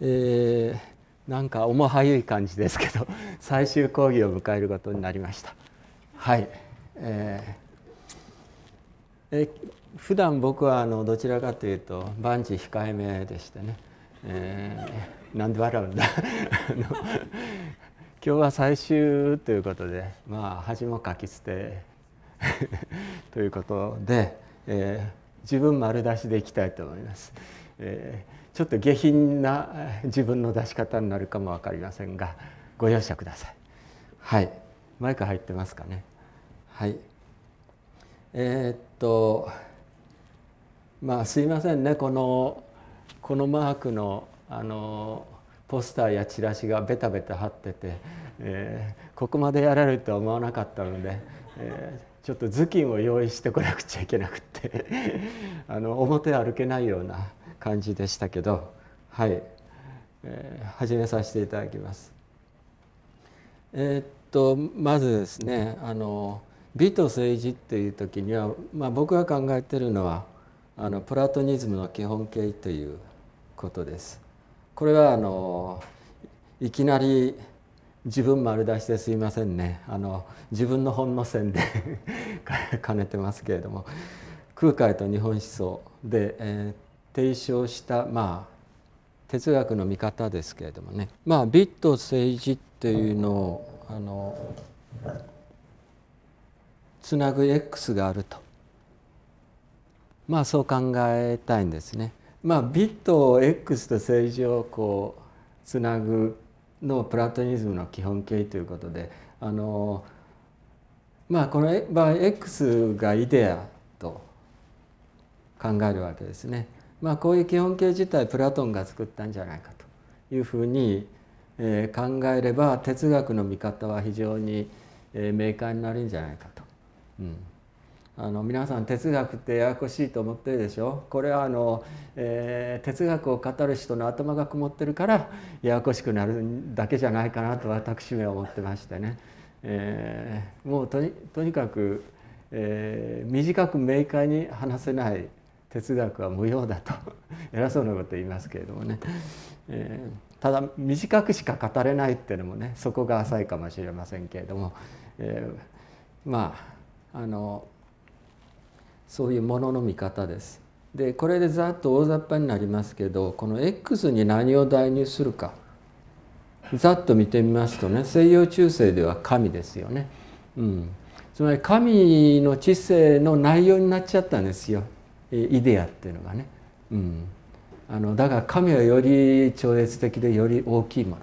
えー、なんか重はゆい感じですけど 最終講義を迎えることになりました。はい、えー、え普段僕はあのどちらかというとバン控えめでしてね、えー、なんで笑うんだ 今日は最終ということでまあ恥もかき捨て ということで、えー、自分丸出しでいきたいと思います。えーちょっと下品な自分の出し方になるかも分かりませんがご容赦くださいはいマイク入ってますかねはいえー、っとまあすいませんねこのこのマークのあのポスターやチラシがベタベタ貼ってて、えー、ここまでやられるとは思わなかったので、えー、ちょっと頭巾を用意してこなくちゃいけなくって あの表歩けないような感じでしたけどはい、えー、始めさせていただきます。えー、っとまずですねあの美と政治っていう時には、まあ、僕が考えているのはあのプラトニズムの基本形ということです。これはあのいきなり自分丸出しですいませんねあの自分の本の線で兼 ねてますけれども空海と日本思想で、えー、提唱した、まあ、哲学の見方ですけれどもね、まあ、美と政治っていうのをあのつなぐ X があると、まあ、そう考えたいんですね。まあ、美と X と政治をこうつなぐのプラトニズムの基本形ということであのまあこの場合 X がイデアと考えるわけですね。まあ、こういう基本形自体プラトンが作ったんじゃないかというふうに、え考えれば哲学の見方は非常に、え明快になるんじゃないかと。うんあの皆さん哲学ってややこしいと思ってるでしょこれはあの、えー、哲学を語る人の頭が曇ってるからややこしくなるだけじゃないかなと私は思ってましてね、えー、もうとにとにかく、えー、短く明快に話せない哲学は無用だと 偉そうなこと言いますけれどもね、えー、ただ短くしか語れないっていうのもねそこが浅いかもしれませんけれども、えー、まああのそういうものの見方です。でこれでざっと大雑把になりますけどこの X に何を代入するかざっと見てみますとね西洋中世では神ですよね。うん、つまり神の知性の内容になっちゃったんですよイデアっていうのがね、うん、あのだから神はより超越的でより大きいもの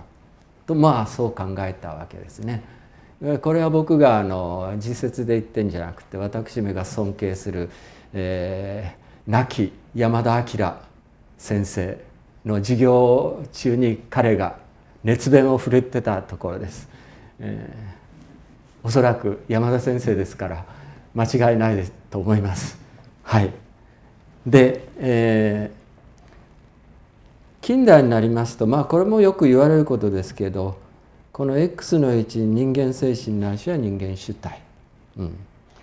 とまあそう考えたわけですね。これは僕があの自説で言ってんじゃなくて私めが尊敬する、えー、亡き山田明先生の授業中に彼が熱弁を振るってたところです、えー、おそらく山田先生ですから間違いないですと思いますはいで、えー、近代になりますとまあこれもよく言われることですけどこの X の位置人間精神ないしは人間主体、うん、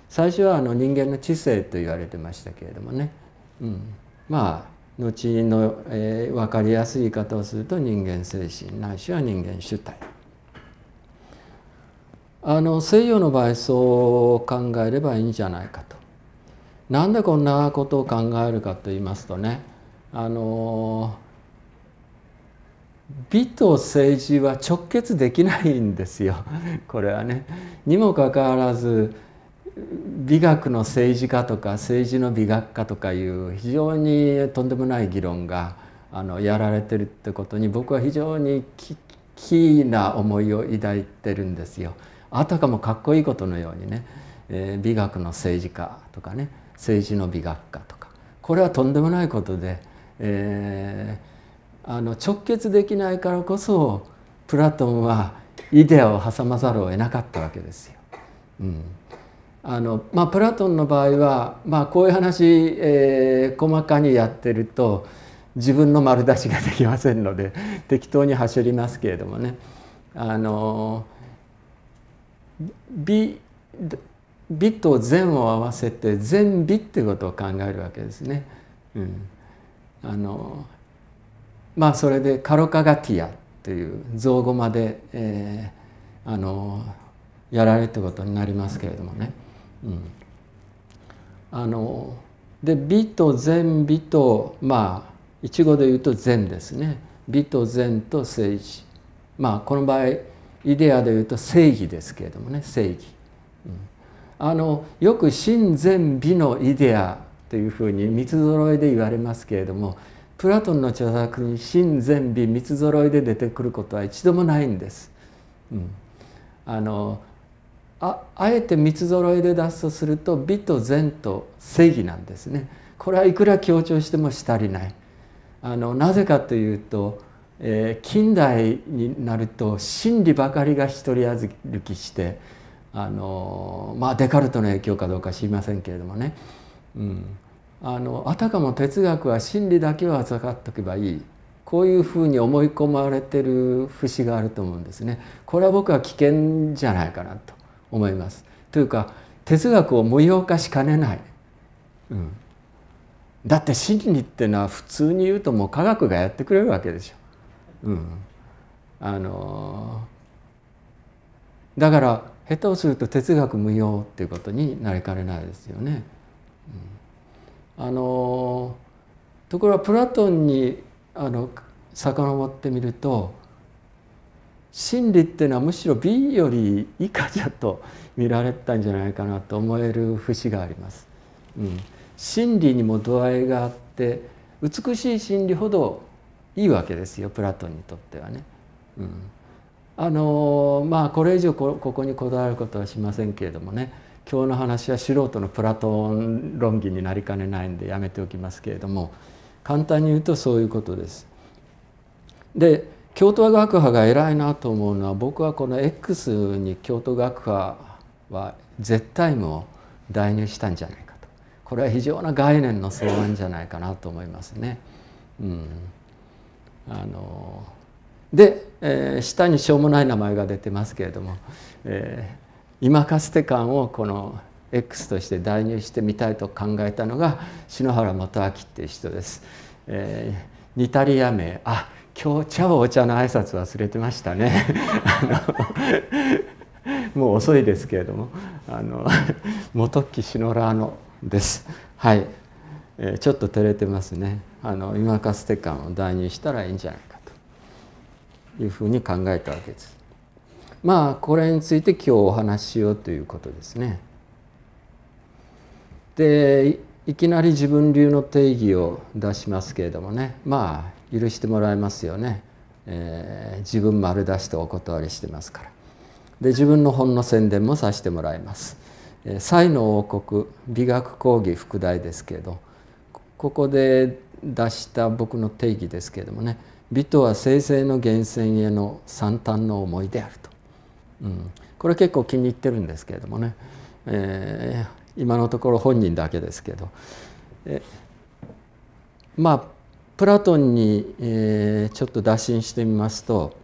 最初はあの人間の知性と言われてましたけれどもね、うん、まあ後の、えー、分かりやすい言い方をすると人間精神ないしは人間主体。あの西洋の場合そう考えればいいんじゃないかとなんでこんなことを考えるかと言いますとねあの美と政治は直結できないんですよ これはね。にもかかわらず美学の政治家とか政治の美学家とかいう非常にとんでもない議論があのやられてるってことに僕は非常に危機な思いを抱いてるんですよ。あたかもかっこいいことのようにね、えー、美学の政治家とかね政治の美学科とかこれはとんでもないことで、えー、あの直結できないからこそプラトンはイデアを挟まざるを得なかったわけですよ。うんあのまあ、プラトンの場合は、まあ、こういう話、えー、細かにやってると自分の丸出しができませんので適当に走りますけれどもねあの美美と善を合わせて善美ってことを考えるわけですね。うん、あのまあそれでカロカガティアという造語まで、えー、あのやられるってことになりますけれどもね。うん、あので美と善美とまあ一語で言うと善ですね。美と善と政治まあこの場合イデアで言うと正義ですけれどもね正義。うんあのよく神善美のイデアというふうに三つ揃いで言われますけれどもプラトンの著作に神善美三つ揃いで出てくることは一度もないんです。うん、あのああえて三つ揃いで出すとすると美と善と正義なんですね。これはいくら強調してもし足りない。あのなぜかというと、えー、近代になると真理ばかりが独り歩きしてあのまあデカルトの影響かどうか知りませんけれどもね、うん、あのあたかも哲学は真理だけを扱っておけばいいこういうふうに思い込まれてる節があると思うんですね。これは僕は危険じゃないかなと思います。というか哲学を無用化しかねない。うん、だって真理ってのは普通に言うともう科学がやってくれるわけでしょ。うん、あのだから下手をすると哲学無用っていうことになりかねないですよね。うん、あのところがプラトンにあの遡ってみると真理っていうのはむしろ B より以下じゃと見られたんじゃないかなと思える節があります。うん、真理にも度合いがあって美しい真理ほどいいわけですよプラトンにとってはね。うんあのまあこれ以上ここにこだわることはしませんけれどもね今日の話は素人のプラトン論議になりかねないんでやめておきますけれども簡単に言うとそういうことです。で京都学派が偉いなと思うのは僕はこの X に京都学派は絶対無を代入したんじゃないかとこれは非常な概念の相談じゃないかなと思いますね。うん、あので、えー、下にしょうもない名前が出てますけれども、えー、今かつて感をこの X として代入してみたいと考えたのが篠原元明っていう人です。えー、似たりやめあ今日茶をお茶の挨拶忘れてましたね。もう遅いですけれどもあの元木篠原のです。はい、えー、ちょっと照れてますね。あの今かつて感を代入したらいいんじゃないか。いうふうに考えたわけです。まあこれについて今日お話ししようということですね。でいきなり自分流の定義を出しますけれどもねまあ許してもらえますよね、えー、自分丸出してお断りしてますからで自分の本の宣伝もさせてもらいます、え才の王国美学講義副題ですけどここで出した僕の定義ですけれどもね美とは生成の源泉への惨憺の思いであると、うん、これ結構気に入ってるんですけれどもね、えー、今のところ本人だけですけどまあプラトンに、えー、ちょっと打診してみますと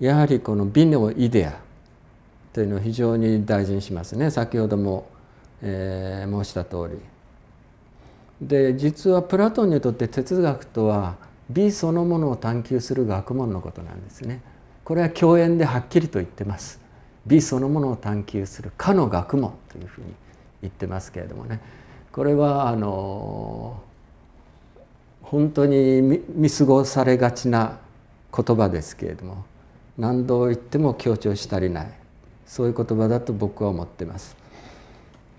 やはりこの美のイデアというのを非常に大事にしますね先ほども、えー、申した通り。で実はプラトンにとって哲学とは美そのものを探求する学問のことなんですねこれは教演ではっきりと言ってます美そのものを探求するかの学問というふうに言ってますけれどもねこれはあの本当に見過ごされがちな言葉ですけれども何度言っても強調し足りないそういう言葉だと僕は思ってます。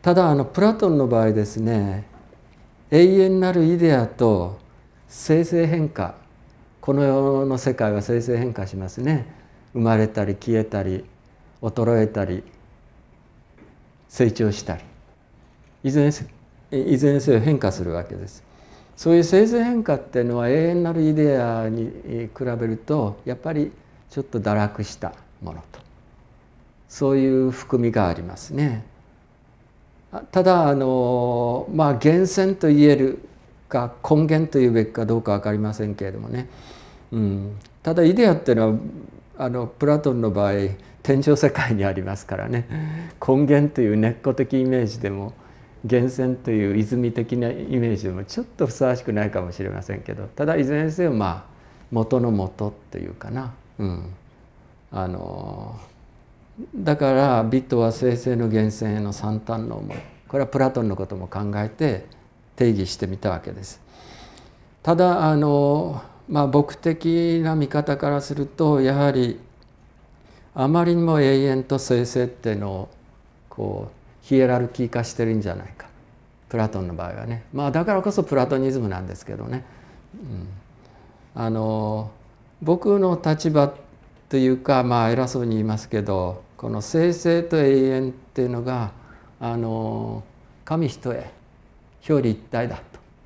ただあのプラトンの場合ですね永遠なるイデアと生成変化この世の世界は生成変化しますね生まれたり消えたり衰えたり成長したりいずれいずれにせよ変化するわけですそういう生成変化っていうのは永遠なるイデアに比べるとやっぱりちょっと堕落したものとそういう含みがありますね。ただあのまあ源泉と言えるか根源というべきかどうか分かりませんけれどもね、うん、ただイデアっていうのはあのプラトンの場合天上世界にありますからね根源という根っこ的イメージでも源泉という泉的なイメージでもちょっとふさわしくないかもしれませんけどただいずれにせよまあ元の元というかな、うん、あのだから美とは生成の源泉への三端の思いこれはプラトンのことも考えて定義してみたわけです。ただあの、まあ、僕的な見方からするとやはりあまりにも永遠と生成っていうのをこうヒエラルキー化してるんじゃないかプラトンの場合はね、まあ、だからこそプラトニズムなんですけどね、うん、あの僕の立場というか、まあ、偉そうに言いますけどこの生成と永遠っていうのがあの神一重表裏一体だと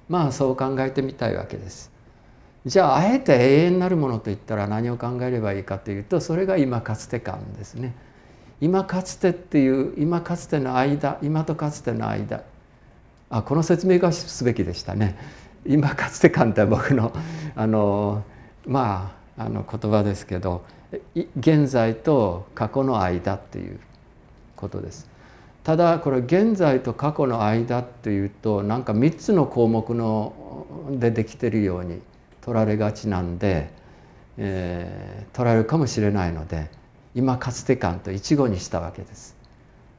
まあそう考えてみたいわけです。じゃああえて永遠なるものといったら何を考えればいいかというとそれが今かつて感ですね。今かつてっていう今かつての間今とかつての間あこの説明がすべきでしたね。今かつて感って僕のあのまああの言葉ですけど現在と過去の間っていうことです。ただこれ現在と過去の間というとなんか3つの項目のでできてるように取られがちなんで、えー、取られるかもしれないので今かつて感と一語にしたわけです。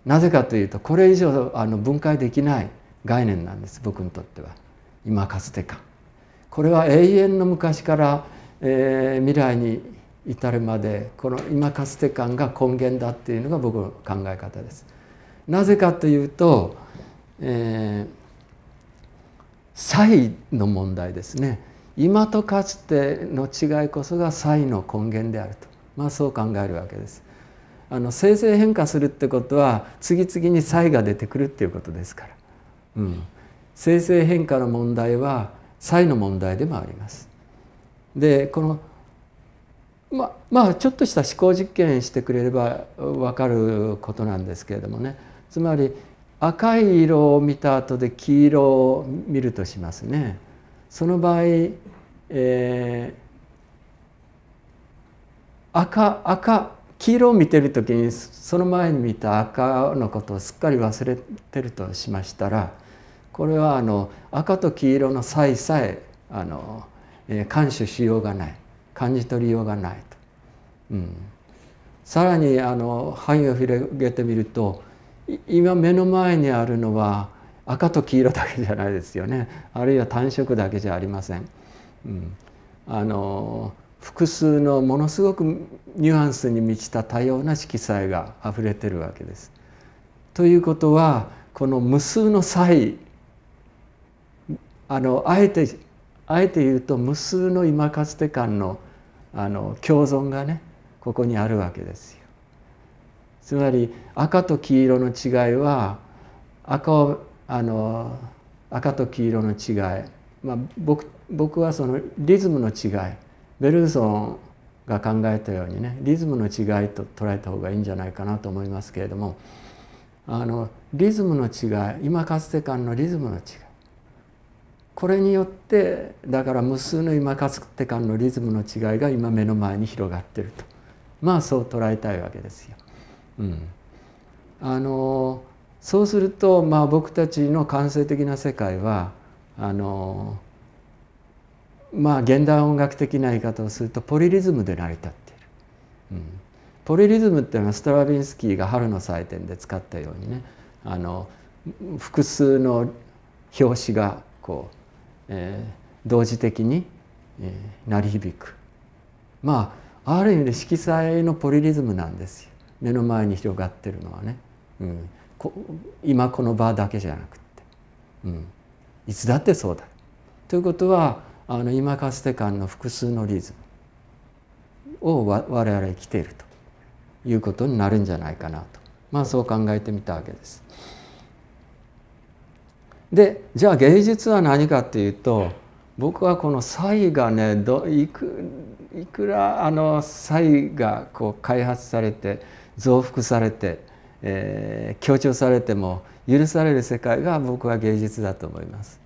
なぜかというとこれ以上あの分解できない概念なんです僕にとっては今かつて感。これは永遠の昔から、えー、未来に至るまでこの今かつて感が根源だっていうのが僕の考え方です。なぜかというと、えー、の問題ですね今とかつての違いこそが差異の根源であると、まあ、そう考えるわけです。あの生成変化するってことは次々に差異が出てくるっていうことですから、うん、生成変化の問題は差異の問題でもあります。でこのままあちょっとした思考実験してくれれば分かることなんですけれどもねつまり赤い色を見た後で黄色を見るとしますね。その場合、えー、赤赤黄色を見てる時にその前に見た赤のことをすっかり忘れてるとしましたらこれはあの赤と黄色の差異さえあの、えー、感受しようがない感じ取りようがないと。うん、さらにあの範囲を広げてみると今目の前にあるのは赤と黄色だけじゃないですよねあるいは単色だけじゃありません。うん、あの複数のものすごくニュアンスに満ちた多様な色彩があふれてるわけです。ということはこの無数の差異あのあえてあえて言うと無数の今かつて間のあの共存がねここにあるわけですよ。つまり赤と黄色の違いは赤をあの赤と黄色の違い、まあ、僕僕はそのリズムの違いベルーソンが考えたようにねリズムの違いと捉えた方がいいんじゃないかなと思いますけれどもあのリズムの違い今かつて間のリズムの違いこれによってだから無数の今かつて間のリズムの違いが今目の前に広がってるとまあそう捉えたいわけですよ。うん、あのそうすると、まあ、僕たちの感性的な世界はあのまあ現代音楽的な言い方をするとポリリズムで成り立っている、うん、ポリリズムっていうのはストラヴィンスキーが「春の祭典」で使ったようにねあの複数の表紙がこう、えー、同時的に、えー、鳴り響くまあある意味で色彩のポリリズムなんですよ。目の前に広がってるのはね、うん、こ今この場だけじゃなくって、うん、いつだってそうだ。ということはあの今かつて間の複数のリズムを我々生きているということになるんじゃないかなと、まあ、そう考えてみたわけです。でじゃあ芸術は何かっていうと僕はこの才がねどいくいくらあの才がこう開発されて増幅されて、えー、強調されても許される世界が僕は芸術だと思います。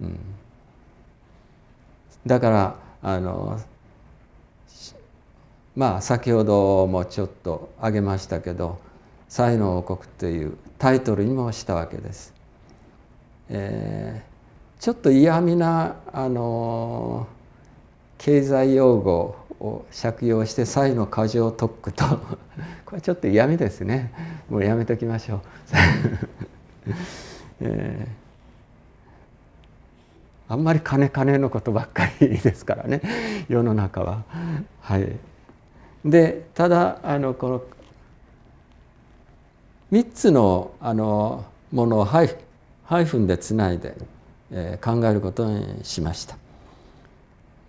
うん、だからあのまあ先ほどもちょっと挙げましたけど「才能王国」というタイトルにもしたわけです。えー、ちょっと嫌味なあの経済用語を借用して債の過剰特区と これちょっと嫌味ですねもうやめときましょう、えー、あんまり金金のことばっかりですからね世の中は。はいでただあのこの3つのあのものをハイハイフンでつないで、えー、考えることにしました。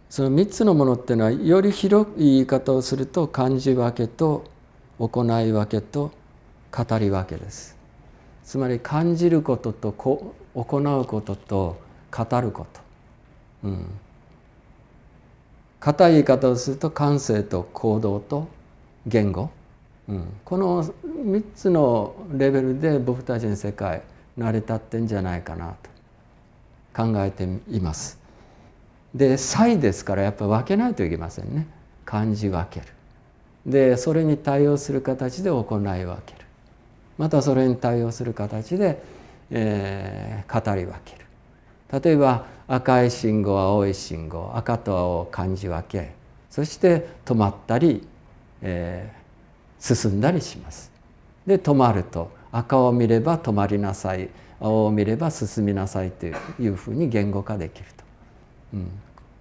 その3つのものっていうのはより広い言い方をすると感じ分けと行い分けと語り分けです。つまり感じることと行うことと語ること。うん、硬い言い方をすると感性と行動と言語、うん、この3つのレベルで僕たちの世界成り立ってんじゃないかなと考えています。で「歳」ですからやっぱ分けないといけませんね漢字分けるでそれに対応する形で行い分けるまたそれに対応する形で、えー、語り分ける例えば赤い信号青い信号赤と青を漢字分けそして止まったり、えー、進んだりしますで止まると赤を見れば止まりなさい青を見れば進みなさいというふうに言語化できると、うん、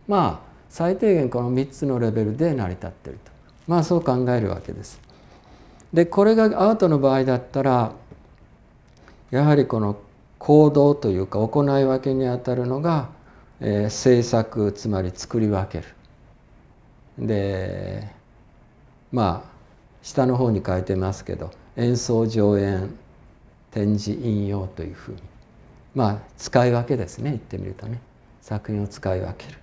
まあ最低限この3つのレベルで成り立ってるとまあそう考えるわけです。でこれがアートの場合だったらやはりこの行動というか行い分けにあたるのが、えー、制作つまり作り分ける。でまあ下の方に書いてますけど演奏上演展示引用というふうにまあ使い分けですね言ってみるとね作品を使い分ける。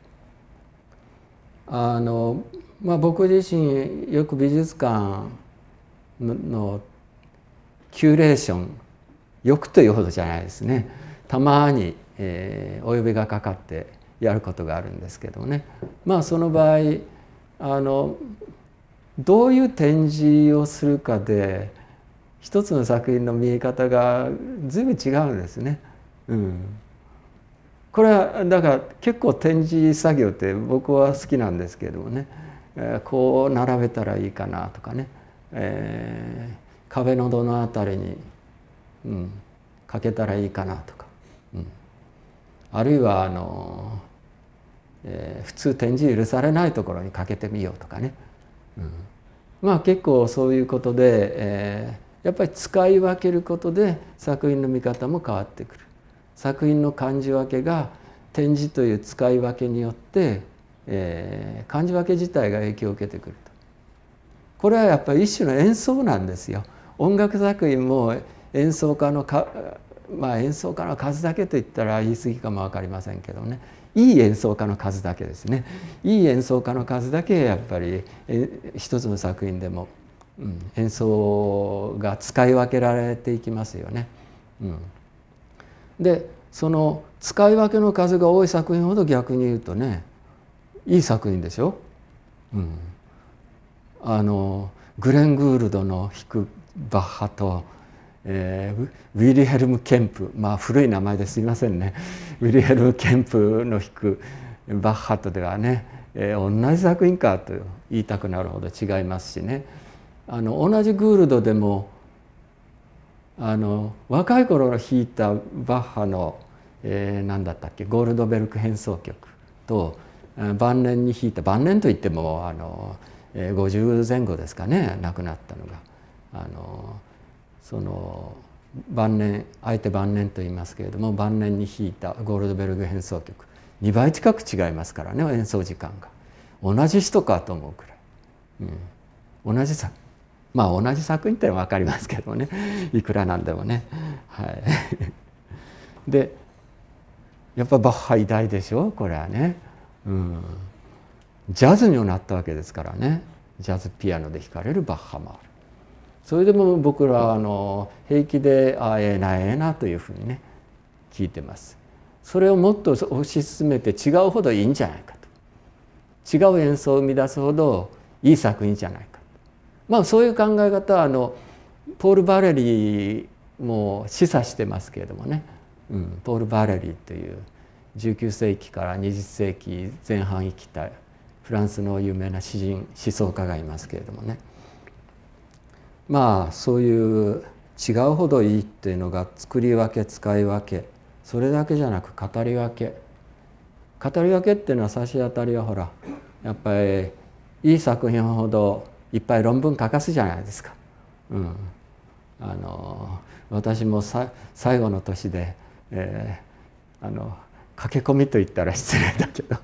あの、まあ、僕自身よく美術館のキュレーションよくというほどじゃないですねたまに、えー、お呼びがかかってやることがあるんですけどねまあその場合あのどういう展示をするかで一つの作品の見え方が随分違うんですね。うんこれはだから結構展示作業って僕は好きなんですけれどもね、えこう並べたらいいかなとかね、えー、壁のどの辺りに、うん、かけたらいいかなとか、うん、あるいはあの、えー、普通展示許されないところにかけてみようとかね、うん、まあ結構そういうことで、えー、やっぱり使い分けることで作品の見方も変わってくる。作品の漢字分けが点字という使い分けによって、えー、漢字分け自体が影響を受けてくるとこれはやっぱり一種の演奏なんですよ音楽作品も演奏家のかまあ演奏家の数だけと言ったら言い過ぎかも分かりませんけどねいい演奏家の数だけですねいい演奏家の数だけやっぱり一つの作品でも、うん、演奏が使い分けられていきますよね。うんでその使い分けの数が多い作品ほど逆に言うとねいい作品でしょ、うん、あのグレン・グールドの弾くバッハと、えー、ウィリヘルム・ケンプまあ古い名前ですいませんねウィリヘルム・ケンプの弾くバッハとではね、えー、同じ作品かと言いたくなるほど違いますしねあの同じグールドでもあの若い頃弾いたバッハの、えー、何だったっけゴールドベルク変奏曲と晩年に弾いた晩年といってもあの、えー、50前後ですかね亡くなったのがあのその晩年あえて晩年と言いますけれども晩年に弾いたゴールドベルグ変奏曲2倍近く違いますからね演奏時間が同じ人かと思うくらい、うん、同じ作まあ同じ作品ってのは分かりますけどね いくらなんでもね。はい、でやっぱバッハ偉大でしょこれはね、うん。ジャズにもなったわけですからねジャズピアノで弾かれるバッハもある。それでも僕らはあの平気で「あええなええな」というふうにね聞いてます。それをもっと推し進めて違うほどいいんじゃないかと違う演奏を生み出すほどいい作品じゃないかまあ、そういう考え方はあのポール・バレリーも示唆してますけれどもね、うん、ポール・バレリーという19世紀から20世紀前半生きたフランスの有名な詩人思想家がいますけれどもねまあそういう違うほどいいっていうのが作り分け使い分けそれだけじゃなく語り分け語り分けっていうのは差し当たりはほらやっぱりいい作品ほどいっぱい論文書かすじゃないですか。うん、あの私も最後の年で、えー、あの駆け込みと言ったら失礼だけど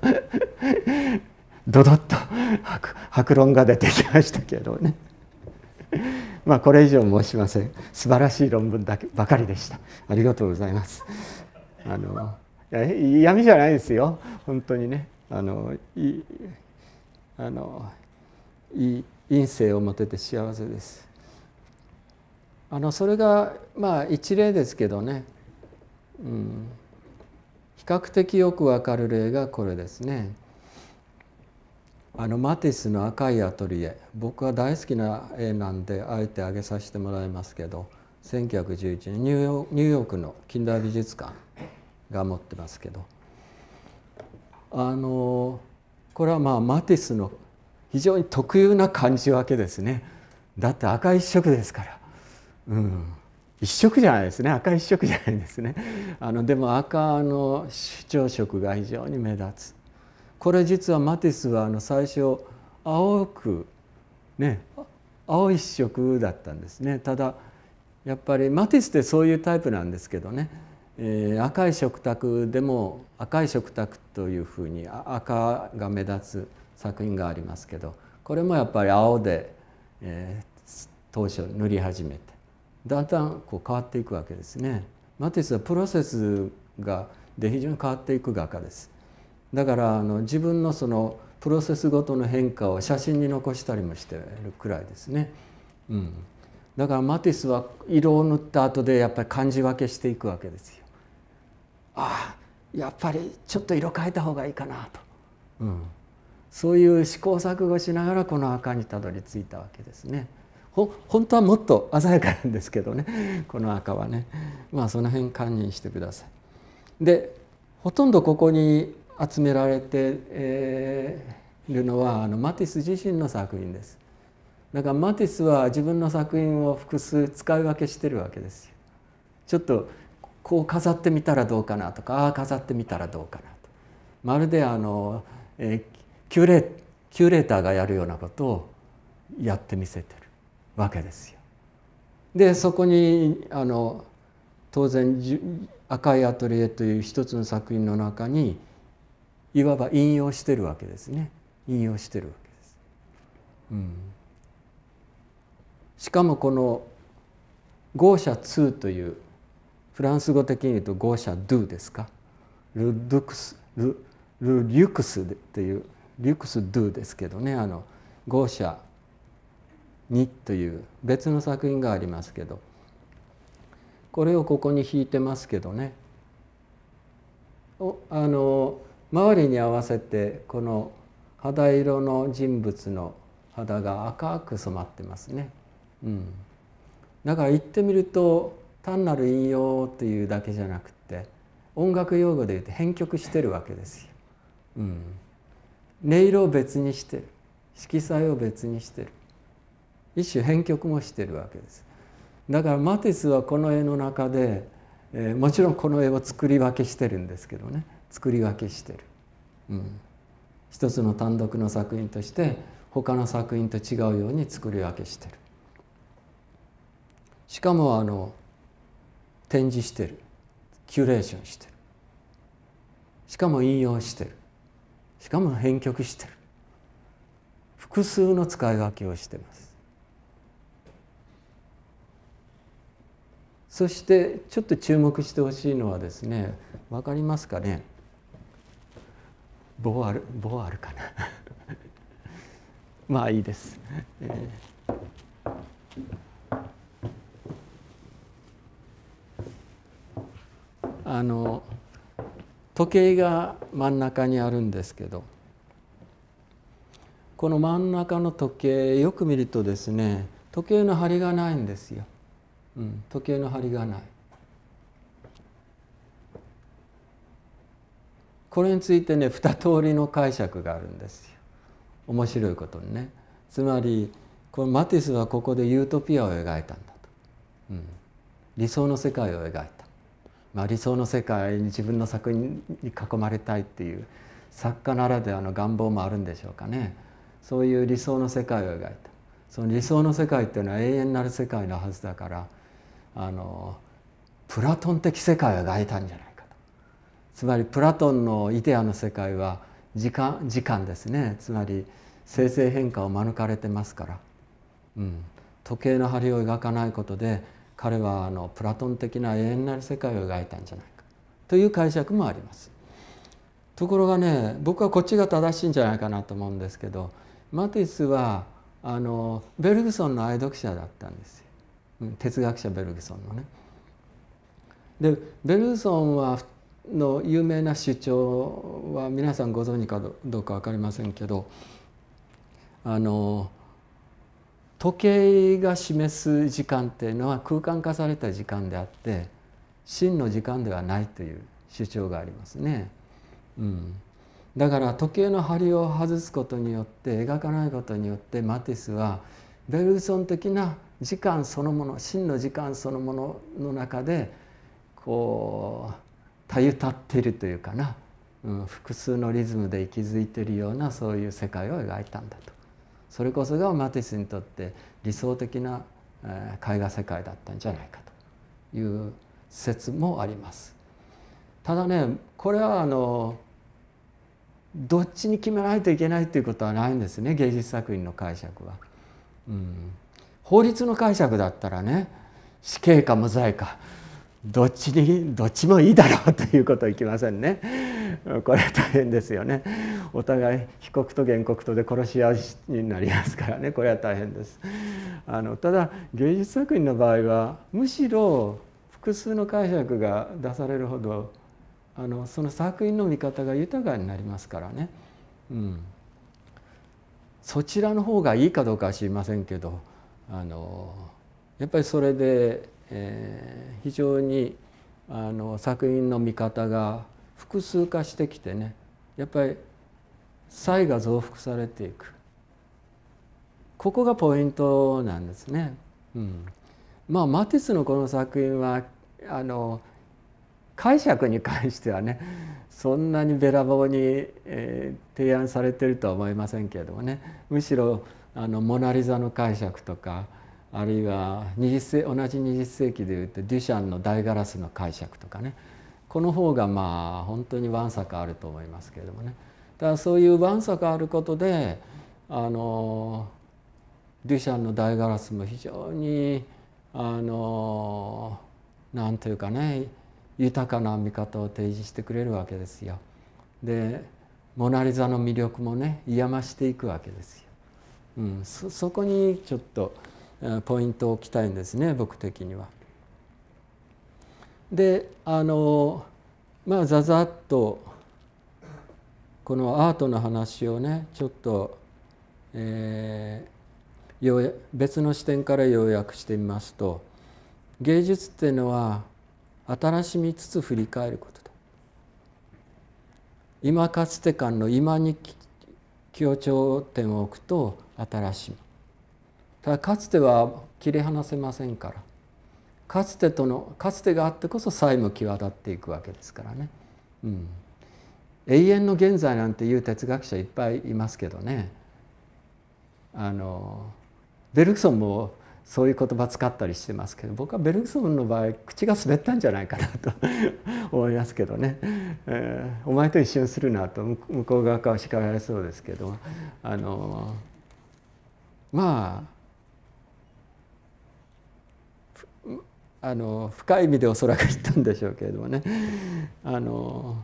ドドッと白論が出てきましたけどねまあこれ以上申しません素晴らしい論文だけばかりでしたありがとうございます。あの嫌闇じゃないですよ本当にねあのいあのいい陰性を持てて幸せです。あのそれがまあ一例ですけどね、うん、比較的よくわかる例がこれですね。あのマティスの赤いアトリエ僕は大好きな絵なんであえて挙げさせてもらいますけど1911年ニューヨークの近代美術館が持ってますけどあのこれはまあマティスの非常に特有な感じわけですねだって赤一色ですから、うん、一色じゃないですね赤一色じゃないですねあのでも赤の主張色が非常に目立つこれ実はマティスはあの最初青くね青一色だったんですねただやっぱりマティスってそういうタイプなんですけどね、えー、赤い食卓でも赤い食卓というふうに赤が目立つ作品がありますけどこれもやっぱり青で、えー、当初塗り始めてだんだんこう変わっていくわけですね。マティスはプロセスがで非常に変わっていく画家です。だからあの自分のそのプロセスごとの変化を写真に残したりもしているくらいですね。うん、だからマティスは色を塗った後でやっぱり漢字分けしていくわけですよ。ああやっぱりちょっと色変えた方がいいかなと。うんそういう試行錯誤しながらこの赤にたどり着いたわけですね。ほ本当はもっと鮮やかなんですけどね この赤はねまあその辺堪忍してください。でほとんどここに集められて、えー、いるのはあのマティス自身の作品です。だからマティスは自分の作品を複数使い分けしてるわけですよ。ちょっとこう飾ってみたらどうかなとかああ飾ってみたらどうかなとまるであの、えー、キュレキュレーターがやるようなことをやってみせてるわけですよ。でそこにあの当然「赤いアトリエ」という一つの作品の中にいわば引用してるわけですね引用してるわけです。うん、しかもこの「ゴーシャ2」というフランス語的に言うと「ゴーシャ・ドゥ」ですか「ル・ドゥクス」ル「ル・リュクス」というリュクス・ドゥですけどねあの豪奢にという別の作品がありますけどこれをここに引いてますけどねおあの周りに合わせてこの肌色の人物の肌が赤く染まってますね。うん、だから言ってみると単なる引用というだけじゃなくて音楽用語で言うと編曲してるわけですよ。うん音色を別にしてる色彩を別にしてる一種編曲もしてるわけですだからマティスはこの絵の中で、えー、もちろんこの絵を作り分けしてるんですけどね作り分けしてる、うん、一つの単独の作品として他の作品と違うように作り分けしてるしかもあの展示してるキュレーションしてるしかも引用してるしかも編曲してる複数の使い分けをしてますそしてちょっと注目してほしいのはですねわかりますかねボアルボアルかな まあいいです、えー、あの時計が真ん中にあるんですけどこの真ん中の時計よく見るとですね時計の針がないんですよ、うん、時計の針がないこれについてね二通りの解釈があるんですよ面白いことにねつまりこのマティスはここでユートピアを描いたんだと、うん、理想の世界を描いたまあ、理想の世界に自分の作品に囲まれたいっていう作家ならではの願望もあるんでしょうかねそういう理想の世界を描いたその理想の世界っていうのは永遠なる世界のはずだからあのプラトン的世界を描いたんじゃないかとつまりプラトンのイデアの世界は時間時間ですねつまり生成変化を免れてますから、うん、時計の針を描かないことで彼はあのプラトン的な永遠なる世界を描いたんじゃないかという解釈もあります。ところがね僕はこっちが正しいんじゃないかなと思うんですけどマティスはあのベルグソンの愛読者だったんですよ哲学者ベルグソンのね。でベルグソンはの有名な主張は皆さんご存知かどうか分かりませんけどあの時計が示す時間っていうのは空間化された時間であって真の時間ではないという主張がありますね。うん、だから時計の針を外すことによって描かないことによってマティスはベルソン的な時間そのもの真の時間そのものの中でこうたゆたっているというかな、うん、複数のリズムで息づいているようなそういう世界を描いたんだと。それこそがマティスにとって理想的な絵画世界だったんじゃないかという説もあります。ただねこれはあのどっちに決めないといけないということはないんですね芸術作品の解釈は。うん、法律の解釈だったらね死刑か無罪かどっちにどっちもいいだろうということはいきませんね。これは大変ですよねお互い被告と原告とで殺し合いになりますからねこれは大変です。あのただ芸術作品の場合はむしろ複数の解釈が出されるほどあのその作品の見方が豊かになりますからね、うん、そちらの方がいいかどうかは知りませんけどあのやっぱりそれで、えー、非常にあの作品の見方が複数化してきてねやっぱり差異が増幅されていくここがポイントなんですね。うん、まあマティスのこの作品はあの解釈に関してはねそんなにべらぼうに、えー、提案されてるとは思いませんけれどもねむしろあのモナ・リザの解釈とかあるいは20世同じ20世紀でいうとデュシャンの「大ガラス」の解釈とかねこの方がまあ本当にわんさかあると思いますけれどもねだからそういうわんさかあることであのデュシャンの大ガラスも非常にあのなんというかね豊かな見方を提示してくれるわけですよ。でモナ・リザの魅力もね癒ましていくわけですよ。うん、そこにちょっとポイントを置きたいんですね僕的には。であのまあざざっとこのアートの話をねちょっと、えー、別の視点から要約してみますと芸術っていうのは新しみつつ振り返ることだ今かつて間の今に強調点を置くと新しみただかつては切り離せませんからかつてとのかつてがあってこそ債務際立っていくわけですからね、うん、永遠の現在なんていう哲学者いっぱいいますけどねあのベルクソンもそういう言葉使ったりしてますけど僕はベルクソンの場合口が滑ったんじゃないかなと 思いますけどね、えー、お前と一緒にするなと向こう側から叱られそうですけどあのまああの深い意味でおそらく言ったんでしょうけれどもねあの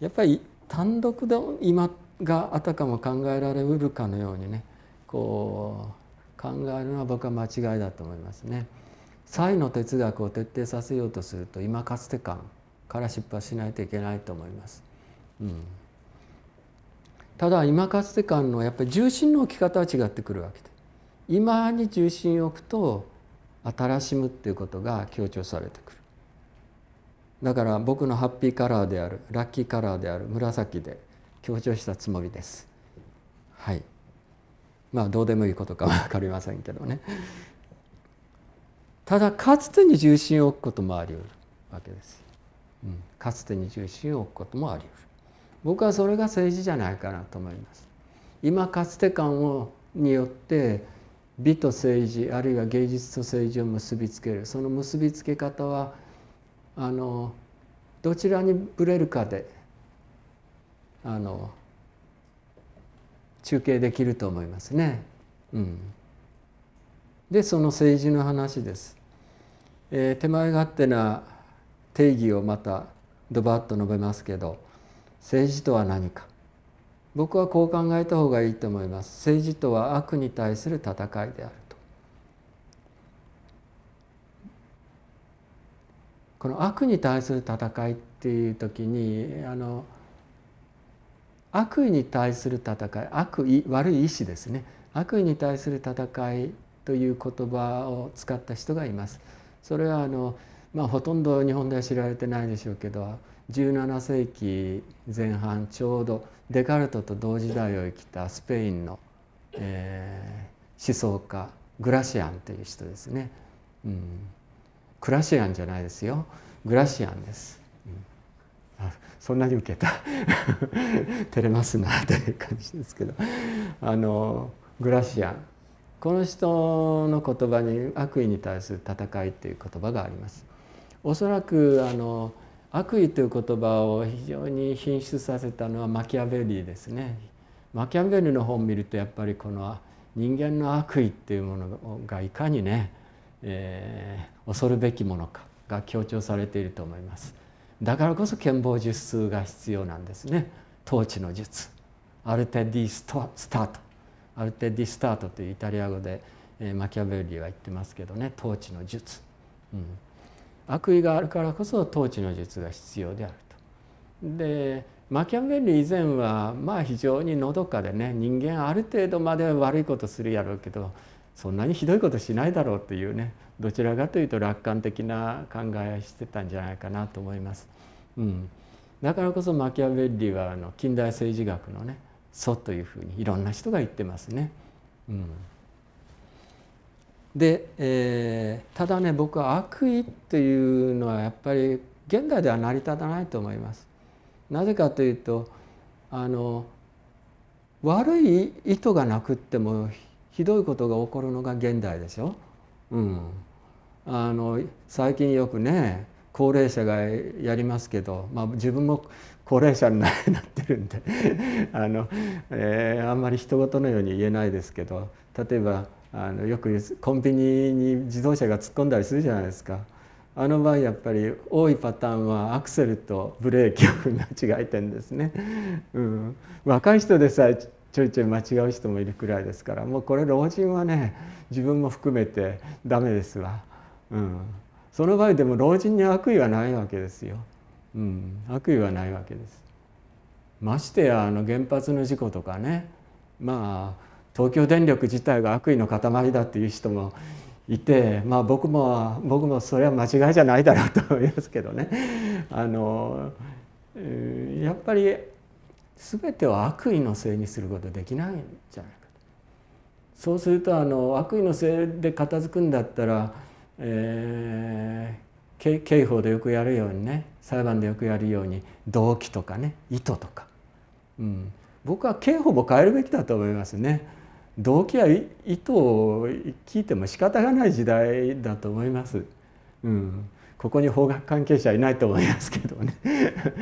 やっぱり単独で今があたかも考えられうるかのようにねこう考えるのは僕は間違いだと思いますね。才の哲学を徹底させようとすると今かつて感から出発しないといけないと思います。うん、ただ今かつて感のやっぱり重心の置き方は違ってくるわけで今に重心を置くと新しむっていうことが強調されてくるだから僕のハッピーカラーであるラッキーカラーである紫で強調したつもりですはいまあどうでもいいことか分かりませんけどねただかつてに重心を置くこともありうるわけです、うん、かつてに重心を置くこともありうる僕はそれが政治じゃないかなと思います今かつて感をによって美と政治あるいは芸術と政治を結びつけるその結びつけ方はあのどちらにぶれるかであの中継できると思いますね。うん、でその政治の話です。えー、手前勝手な定義をまたドバッと述べますけど政治とは何か僕はこう考えた方がいいと思います政治とは悪に対する戦いであるとこの悪に対する戦いっていう時にあの悪意に対する戦い悪意悪い意志ですね悪意に対する戦いという言葉を使った人がいます。それはあのまあ、ほとんど日本では知られてないでしょうけど17世紀前半ちょうどデカルトと同時代を生きたスペインの、えー、思想家グラシアンという人ですね、うん、クラシアンじゃないですよグラシアンです、うん、あそんなに受けた 照れますなという感じですけどあのグラシアンこの人の言葉に悪意に対する戦いという言葉があります。おそらくあの悪意という言葉を非常に品質させたのはマキアベリーですねマキアベリーの本を見るとやっぱりこの人間の悪意っていうものがいかにね、えー、恐るべきものかが強調されていると思いますだからこそ剣謀術数が必要なんですね統治の術アルテ・ディ・ススタートアルテ・ディ・スタートというイタリア語で、えー、マキアベリーは言ってますけどね統治の術、うん悪意があるからこそ統治の術が必要であると。でマキャベリ以前はまあ非常にのどかでね人間ある程度まで悪いことするやろうけどそんなにひどいことしないだろうというねどちらかというと楽観的な考えをしてたんじゃないかなと思います。うん、だからこそマキャベリはあの近代政治学のね祖というふうにいろんな人が言ってますね。うんで、えー、ただね僕は悪意っていうのはやっぱり現代では成り立たないと思います。なぜかというとあの悪い意図がなくってもひどいことが起こるのが現代でしょ。うん、あの最近よくね高齢者がやりますけど、まあ、自分も高齢者になってるんで あの、えー、あんまり人事のように言えないですけど例えばあのよくコンビニに自動車が突っ込んだりするじゃないですかあの場合やっぱり多いパターンはアクセルとブレーキを間違えてんですね、うん、若い人でさえちょいちょい間違う人もいるくらいですからもうこれ老人はね自分も含めてダメですわ、うん、その場合でも老人に悪意はないわけですよ、うん、悪意はないわけですましてやあの原発の事故とかねまあ東京電力自体が悪意の塊だっていう人もいて、まあ、僕も僕もそれは間違いじゃないだろうと思いますけどね あのやっぱり全てを悪意のせいにすることできないんじゃないかと。そうするとあの悪意のせいで片付くんだったら、えー、刑法でよくやるようにね裁判でよくやるように動機とかね意図とか、うん、僕は刑法も変えるべきだと思いますね。動機や意図を聞いても仕方がない時代だと思います。うん、ここに法学関係者いないと思いますけどね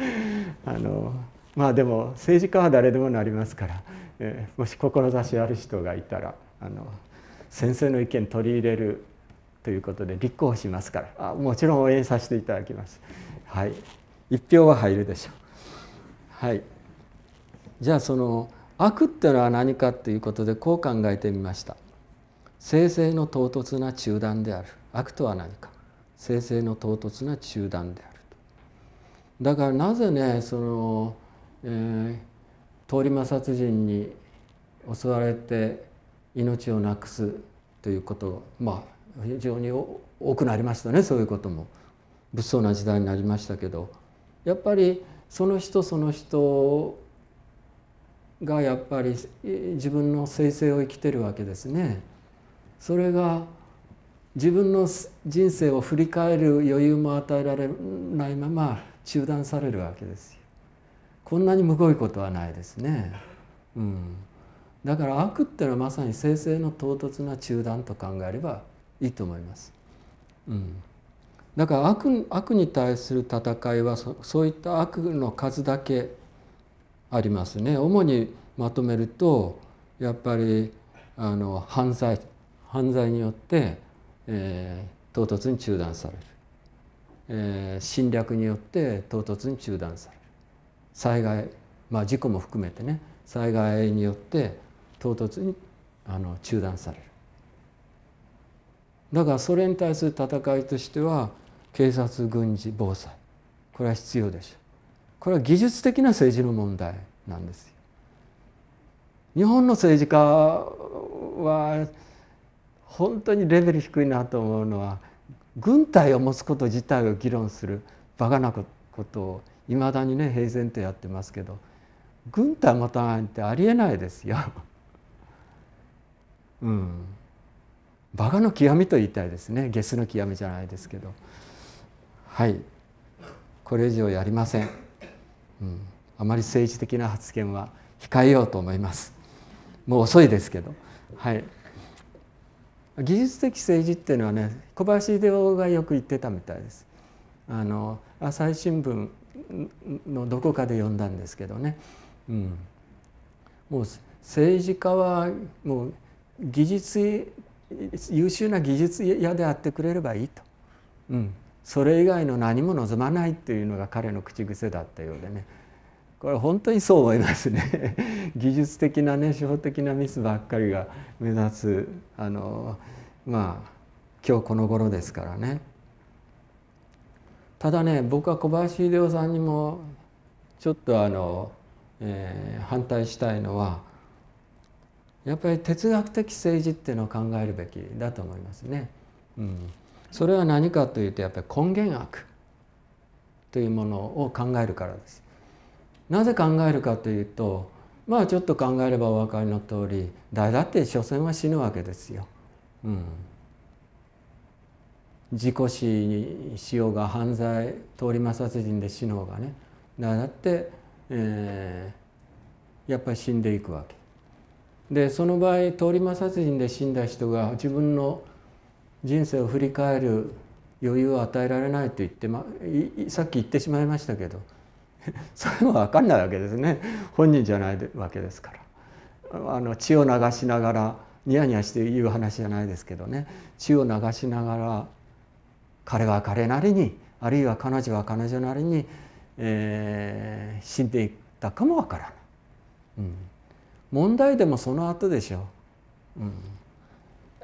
あのまあでも政治家は誰でもなりますから、えー、もし志ある人がいたらあの先生の意見取り入れるということで立候補しますからあもちろん応援させていただきます。はい、一票は入るでしょう。はい、じゃあその悪ってのは何かということでこう考えてみました生成の唐突な中断である悪とは何か生成の唐突な中断であるとだからなぜねその、えー、通り魔殺人に襲われて命をなくすということまあ非常に多くなりましたねそういうことも物騒な時代になりましたけどやっぱりその人その人がやっぱり自分の生成を生きてるわけですね。それが自分の人生を振り返る余裕も与えられないまま中断されるわけですよ。こんなにむごいことはないですね。うん、だから悪っていうのはまさに生成の唐突な中断と考えればいいと思います。うん、だから悪悪に対する戦いはそそういった悪の数だけありますね。主にまとめるとやっぱりあの犯罪犯罪によって、えー、唐突に中断される、えー、侵略によって唐突に中断される災害まあ事故も含めてね災害によって唐突にあの中断されるだからそれに対する戦いとしては警察軍事防災これは必要でしょうこれは技術的な政治の問題なんですよ。日本の政治家は本当にレベル低いなと思うのは軍隊を持つこと自体を議論するバカなことをいまだにね平然とやってますけど軍隊持たないってありえないですよ。うん、バカの極みと言いたいですねゲスの極みじゃないですけどはいこれ以上やりません。うん、あまり政治的な発言は控えようと思いますもう遅いですけどはい技術的政治っていうのはね小林秀夫がよく言ってたみたいですあの朝日新聞のどこかで読んだんですけどね、うん、もう政治家はもう技術優秀な技術屋であってくれればいいと、うん、それ以外の何も望まないっていうのが彼の口癖だったようでねこれ本当にそう思いますね 技術的なね手法的なミスばっかりが目立つあのまあ今日この頃ですからねただね僕は小林秀夫さんにもちょっとあの、えー、反対したいのはやっぱり哲学的政治っていうのを考えるべきだと思いますね。うんそれは何かというとやっぱり根源悪というものを考えるからです。なぜ考えるかというとまあちょっと考えればお分かりの通り誰だって所詮は死ぬわけですよ。うん、自己死にしようが犯罪通り魔殺人で死のうがね誰だって、えー、やっぱり死んでいくわけ。でその場合通り魔殺人で死んだ人が自分の人生を振り返る余裕を与えられないと言って、ま、さっき言ってしまいましたけど それも分かんないわけですね本人じゃないわけですからあの血を流しながらニヤニヤして言う話じゃないですけどね血を流しながら彼は彼なりにあるいは彼女は彼女なりに、えー、死んでいったかもわからない、うん、問題でもその後でしょう、うん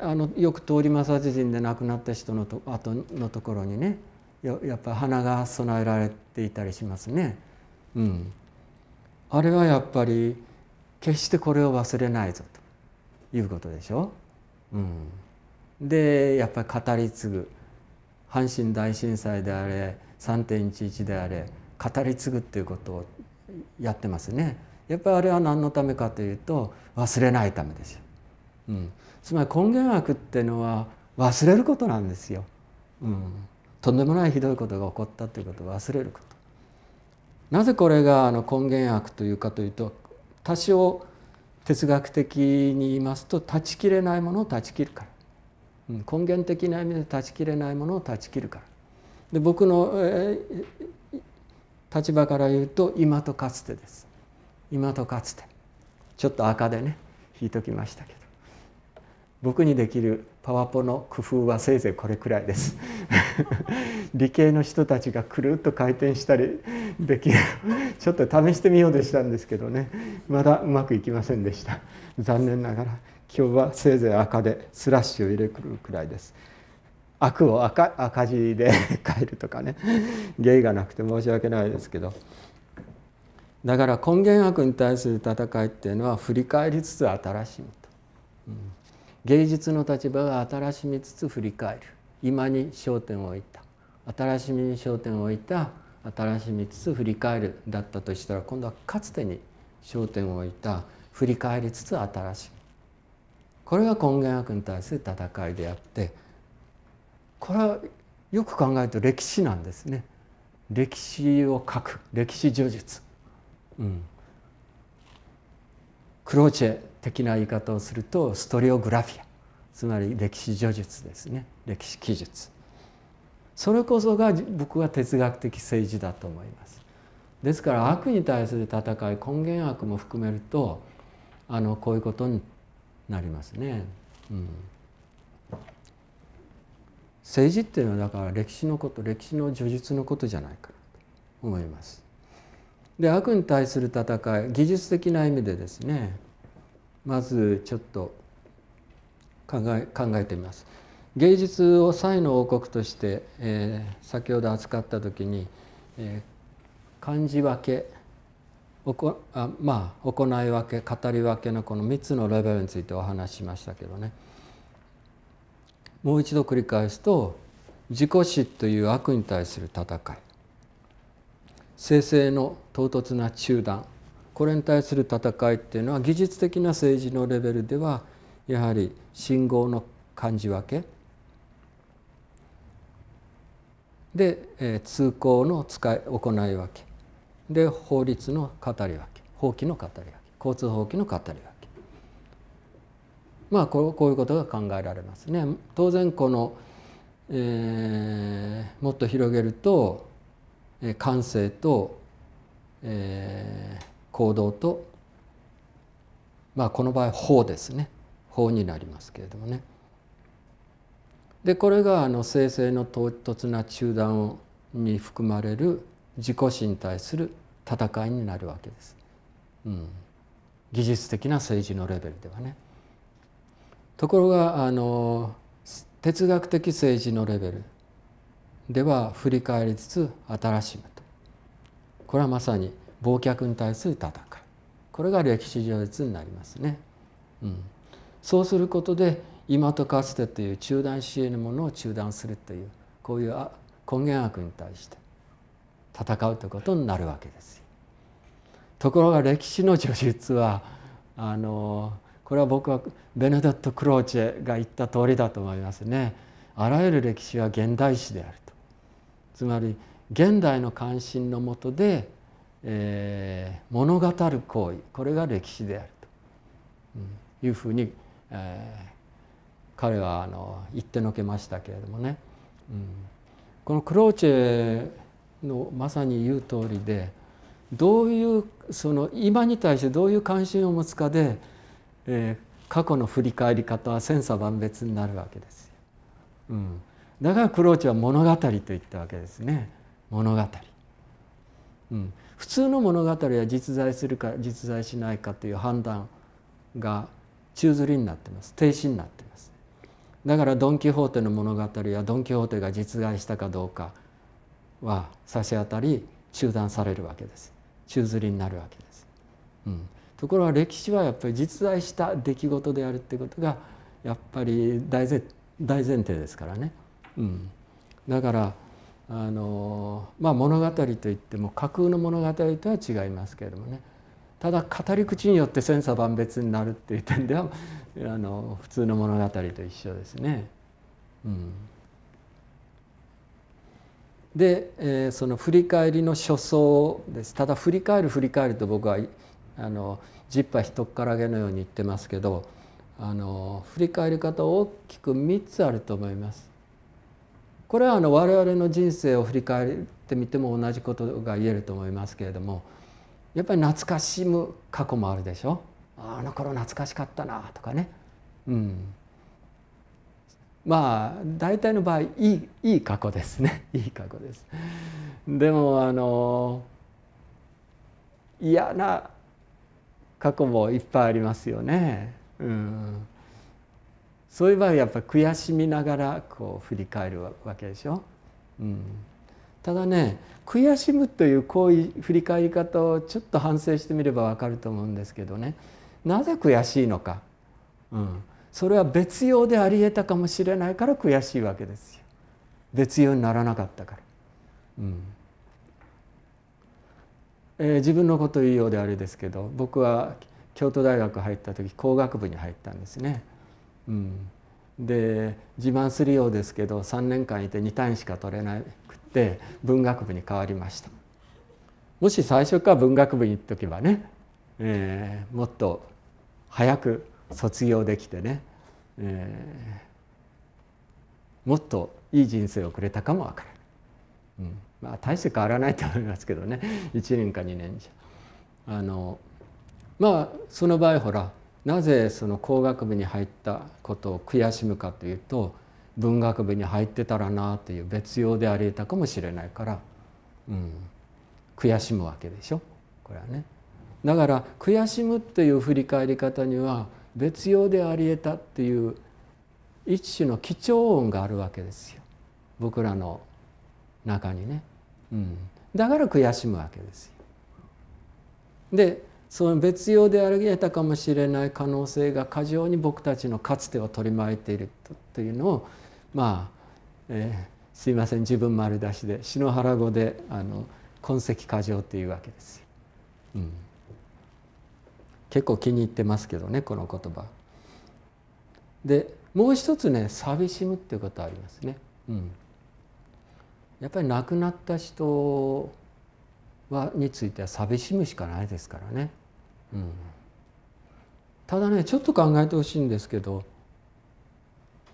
あのよく通り魔殺人で亡くなった人のと後のところにねやっぱ花が備えられていたりしますね。うん、あれはやっぱり決してこれを忘れないぞということでしょ。うん、でやっぱり語り継ぐ阪神大震災であれ3.11であれ語り継ぐっていうことをやってますね。やっぱりあれは何のためかというと忘れないためですよ。うん、つまり根源悪っていうのは忘れることなんですよ、うん、とんでもないひどいことが起こったということを忘れること。なぜこれがあの根源悪というかというと多少哲学的に言いますと断ち切れないものを断ち切るから、うん、根源的な意味で断ち切れないものを断ち切るからで僕の、えー、立場から言うと今とかつてです今とかつてちょっと赤でね引いときましたけど僕にできるパワポの工夫はせいぜいこれくらいです 理系の人たちがくるっと回転したりできる ちょっと試してみようでしたんですけどねまだうまくいきませんでした残念ながら今日はせいぜい赤でスラッシュを入れるくらいです悪を赤赤字で変えるとかね芸がなくて申し訳ないですけどだから根源悪に対する戦いっていうのは振り返りつつ新しいと。うん芸術の立場が新しみつつ振り返る今に焦点を置いた新しみに焦点を置いた新しみつつ振り返るだったとしたら今度はかつてに焦点を置いた振り返りつつ新しみこれが根源悪に対する戦いであってこれはよく考えると歴史なんですね歴史を書く歴史叙述、うん、クローチェ的な言い方をするとストリオグラフィアつまり歴史叙述ですね歴史記述それこそが僕は哲学的政治だと思いますですから悪に対する戦い根源悪も含めるとあのこういうことになりますね、うん、政治っていうのはだから歴史のこと歴史の叙述のことじゃないかなと思いますで悪に対する戦い技術的な意味でですねまずちょっと考え考えてみます。芸術を才の王国として、えー、先ほど扱った時に、えー、漢字分けおこあまあ行い分け語り分けのこの3つのレベルについてお話ししましたけどねもう一度繰り返すと自己死という悪に対する戦い生成の唐突な中断これに対する戦いっていうのは技術的な政治のレベルではやはり信号の感じ分けで、え通行の使い行い分けで法律の語り分け法規の語り分け交通法規の語り分けまあこうこういうことが考えられますね。当然この、えー、もっと広げると、え感性と、えー行動と、まあ、この場合法ですね法になりますけれどもね。でこれがあの生成の唐突な中断に含まれる自己心に対する戦いになるわけです。うん、技術的な政治のレベルではね。ところがあの哲学的政治のレベルでは振り返りつつ新しむとこれはまさに忘却に対する戦いこれが歴史上列になりますね、うん、そうすることで今とかつてという中断し得るものを中断するというこういう根源悪に対して戦うということになるわけですところが歴史の叙述はあのこれは僕はベネデット・クローチェが言った通りだと思いますねあらゆる歴史は現代史であるとつまり現代の関心のもとでえー、物語る行為これが歴史であるというふうに、えー、彼はあの言ってのけましたけれどもね、うん、このクローチェのまさに言う通りでどういうその今に対してどういう関心を持つかで、えー、過去の振り返り方は千差万別になるわけですよ。うん、だからクローチェは物語と言ったわけですね物語。うん、普通の物語は実在するか実在しないかという判断が宙づりになってます停止になってますだからドン・キホーテの物語やドン・キホーテが実在したかどうかは差し当たり中断されるわけです宙づりになるわけです、うん、ところが歴史はやっぱり実在した出来事であるってことがやっぱり大前提ですからね、うん、だからあのまあ、物語といっても架空の物語とは違いますけれどもねただ語り口によって千差万別になるっていう点では あの普通の物語と一緒ですね。うん、で、えー、その振り返りの書相ですただ振り返る振り返ると僕はあのジッパひとっからげのように言ってますけどあの振り返り方大きく3つあると思います。これはあの我々の人生を振り返ってみても同じことが言えると思いますけれどもやっぱり懐かしむ過去もあるでしょあの頃懐かしかったなとかね、うん、まあ大体の場合いいいい過去ですね いい過去です。でもあの嫌な過去もいっぱいありますよね。うんそういう場合はやっぱ悔しみながらこう振り返るわけでしょ。うん、ただね悔しむという行為振り返り方をちょっと反省してみればわかると思うんですけどねなぜ悔しいのか、うん、それは別用でありえたかもしれないから悔しいわけですよ。別用にならなかったから。うんえー、自分のこと言うようであれですけど僕は京都大学入った時工学部に入ったんですね。うん、で自慢するようですけど3年間いて2単位しか取れなくて文学部に変わりましたもし最初から文学部に行っとけばね、えー、もっと早く卒業できてね、えー、もっといい人生をくれたかもわからない、うん、まあ大して変わらないと思いますけどね1年か2年じゃ。あのまあその場合ほらなぜその工学部に入ったことを悔しむかというと文学部に入ってたらなという別用でありえたかもしれないから、うん、悔しむわけでしょこれはね。だから悔しむっていう振り返り方には別用でありえたっていう一種の基調音があるわけですよ僕らの中にね、うん、だから悔しむわけですよ。でその別用であり得たかもしれない可能性が過剰に僕たちのかつてを取り巻いているというのをまあ、えー、すいません自分丸出しで篠原語であの痕跡過剰というわけです、うん、結構気に入ってますけどねこの言葉。でもう一つね寂しむっていうことありますね。うん、やっぱり亡くなった人はについては寂しむしかないですからね。ただねちょっと考えてほしいんですけど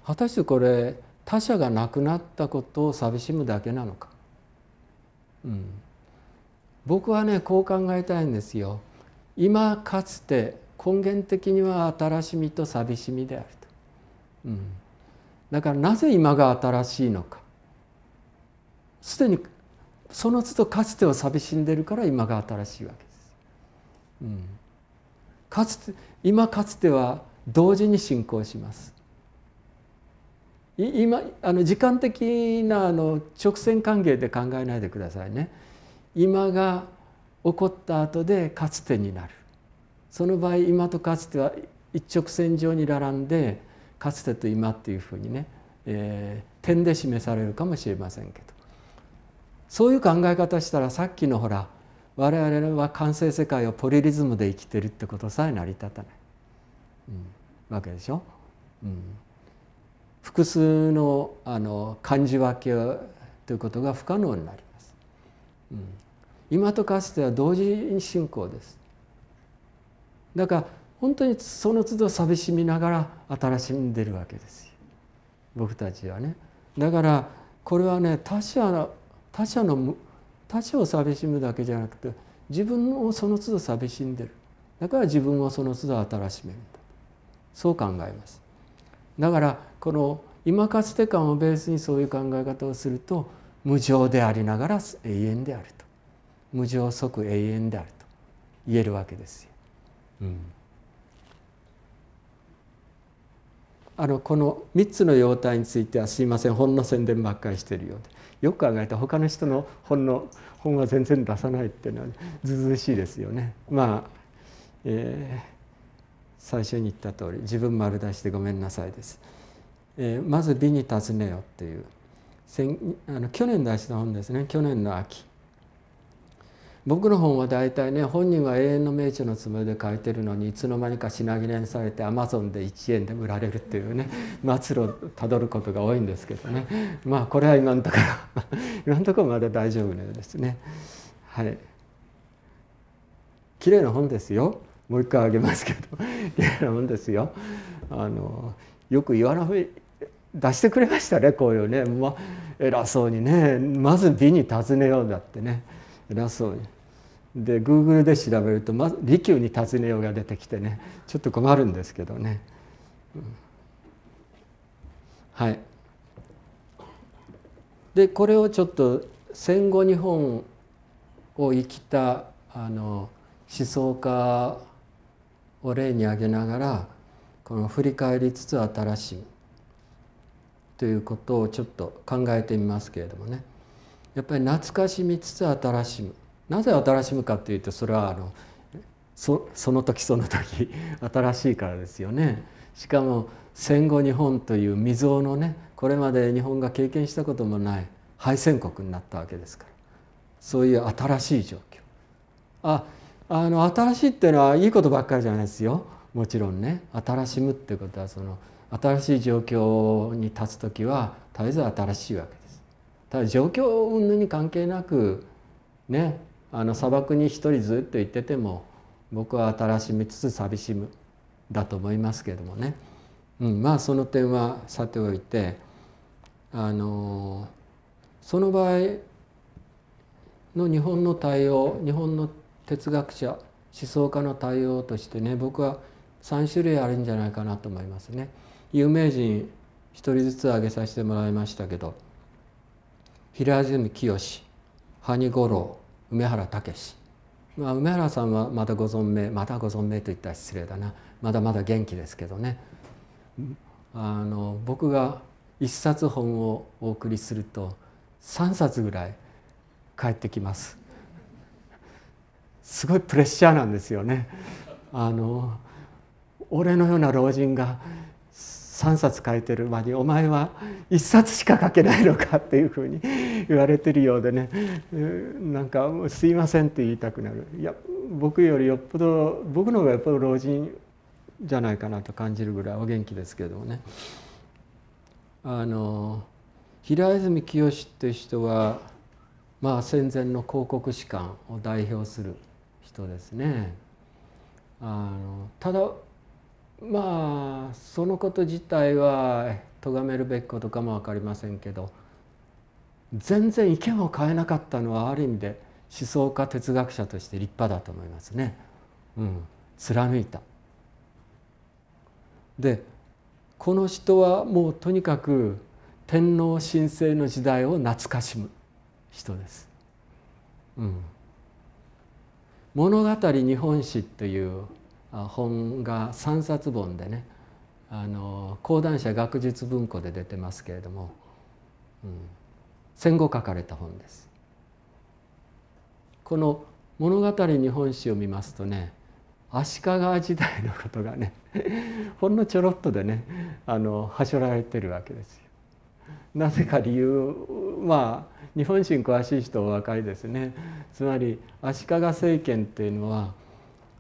果たしてこれ他者が亡くなったことを寂しむだけなのか、うん、僕はねこう考えたいんですよ。今かつて根源的には新しみと寂しみであると、うん、だからなぜ今が新しいのかすでにその都度かつては寂しんでるから今が新しいわけです。うんかつて今かつては同時に進行します今あの時間的なあの直線関係で考えないでくださいね今が起こった後でかつてになるその場合今とかつては一直線上に並んでかつてと今っていうふうにね、えー、点で示されるかもしれませんけどそういう考え方したらさっきのほら我々は完成世界をポリリズムで生きてるってことさえ成り立たない、うん、わけでしょ。うん、複数のあの感じ分けということが不可能になります。うん、今とかつては同時進行です。だから本当にその都度寂しみながら新しんでるわけですよ僕たちはね。だからこれはね他者の他者の他者を寂しむだけじゃなくて自分をその都度寂しんでるだから自分をその都度新しめるんだそう考えますだからこの今かつて感をベースにそういう考え方をすると無常でありながら永遠であると無常即永遠であると言えるわけですよ。うん、あのこの3つの様態についてはすいませんほんの宣伝ばっかりしているようでよく考えた他の人の本の本は全然出さないっていうのはずずしいですよね。まあ、えー、最初に言った通り「自分丸出してごめんなさい」です。えー、まず美に尋ねよっていうあの去年出した本ですね去年の秋僕の本は大体ね本人は永遠の名著のつもりで書いてるのにいつの間にか品切れにされてアマゾンで1円で売られるっていうね末路をたどることが多いんですけどねまあこれは今のところ 今のところまだ大丈夫のようですね。はい、綺麗な本ですよもう一回あげますけど 綺麗な本ですよ。あのよく言わな出してくれましたねこういうね、まあ、偉そうにねまず美に尋ねようだってね偉そうに。でグーグルで調べると、ま、利休に尋ねようが出てきてねちょっと困るんですけどね。はいでこれをちょっと戦後日本を生きたあの思想家を例に挙げながらこの振り返りつつ新しいということをちょっと考えてみますけれどもね。やっぱり懐かしみつつ新しむなぜ新しむかっていうとそれはあのそその時その時 新しいからですよね。しかも戦後日本という未曾有のねこれまで日本が経験したこともない敗戦国になったわけですからそういう新しい状況ああの新しいっていうのはいいことばっかりじゃないですよもちろんね新しむってことはその新しい状況に立つ時は絶えず新しいわけです。ただ状況云々に関係なくねあの砂漠に一人ずっと行ってても僕は新しみつつ寂しむだと思いますけどもね、うん、まあその点はさておいてあのその場合の日本の対応日本の哲学者思想家の対応としてね僕は3種類あるんじゃないかなと思いますね。有名人1人ずつ挙げさせてもらいましたけど平泉清羽五郎梅原武まあ、梅原さんはまだご存命またご存命と言ったら失礼だなまだまだ元気ですけどねあの僕が一冊本をお送りすると3冊ぐらい返ってきます。すごいプレッシャーなんですよね。あの俺のような老人が3冊書いてる間にお前は1冊しか書けないのかっていうふうに 言われてるようでねなんか「すいません」って言いたくなるいや僕よりよっぽど僕の方がよっぽど老人じゃないかなと感じるぐらいお元気ですけどもね。あの平泉清って人は、まあ、戦前の広告士官を代表する人ですね。あのただまあそのこと自体は咎めるべきことかも分かりませんけど全然意見を変えなかったのはある意味で思想家哲学者として立派だと思いますね。うん、貫いたでこの人はもうとにかく天皇神聖の時代を懐かしむ人です。うん、物語日本史という本が3冊本でねあの講談社学術文庫で出てますけれども、うん、戦後書かれた本です。この物語日本史を見ますとね足利時代のことがね ほんのちょろっとでねあのはしょられてるわけですよ。なぜか理由まあ日本史に詳しい人お分かりですねつまり足利政権っていうのは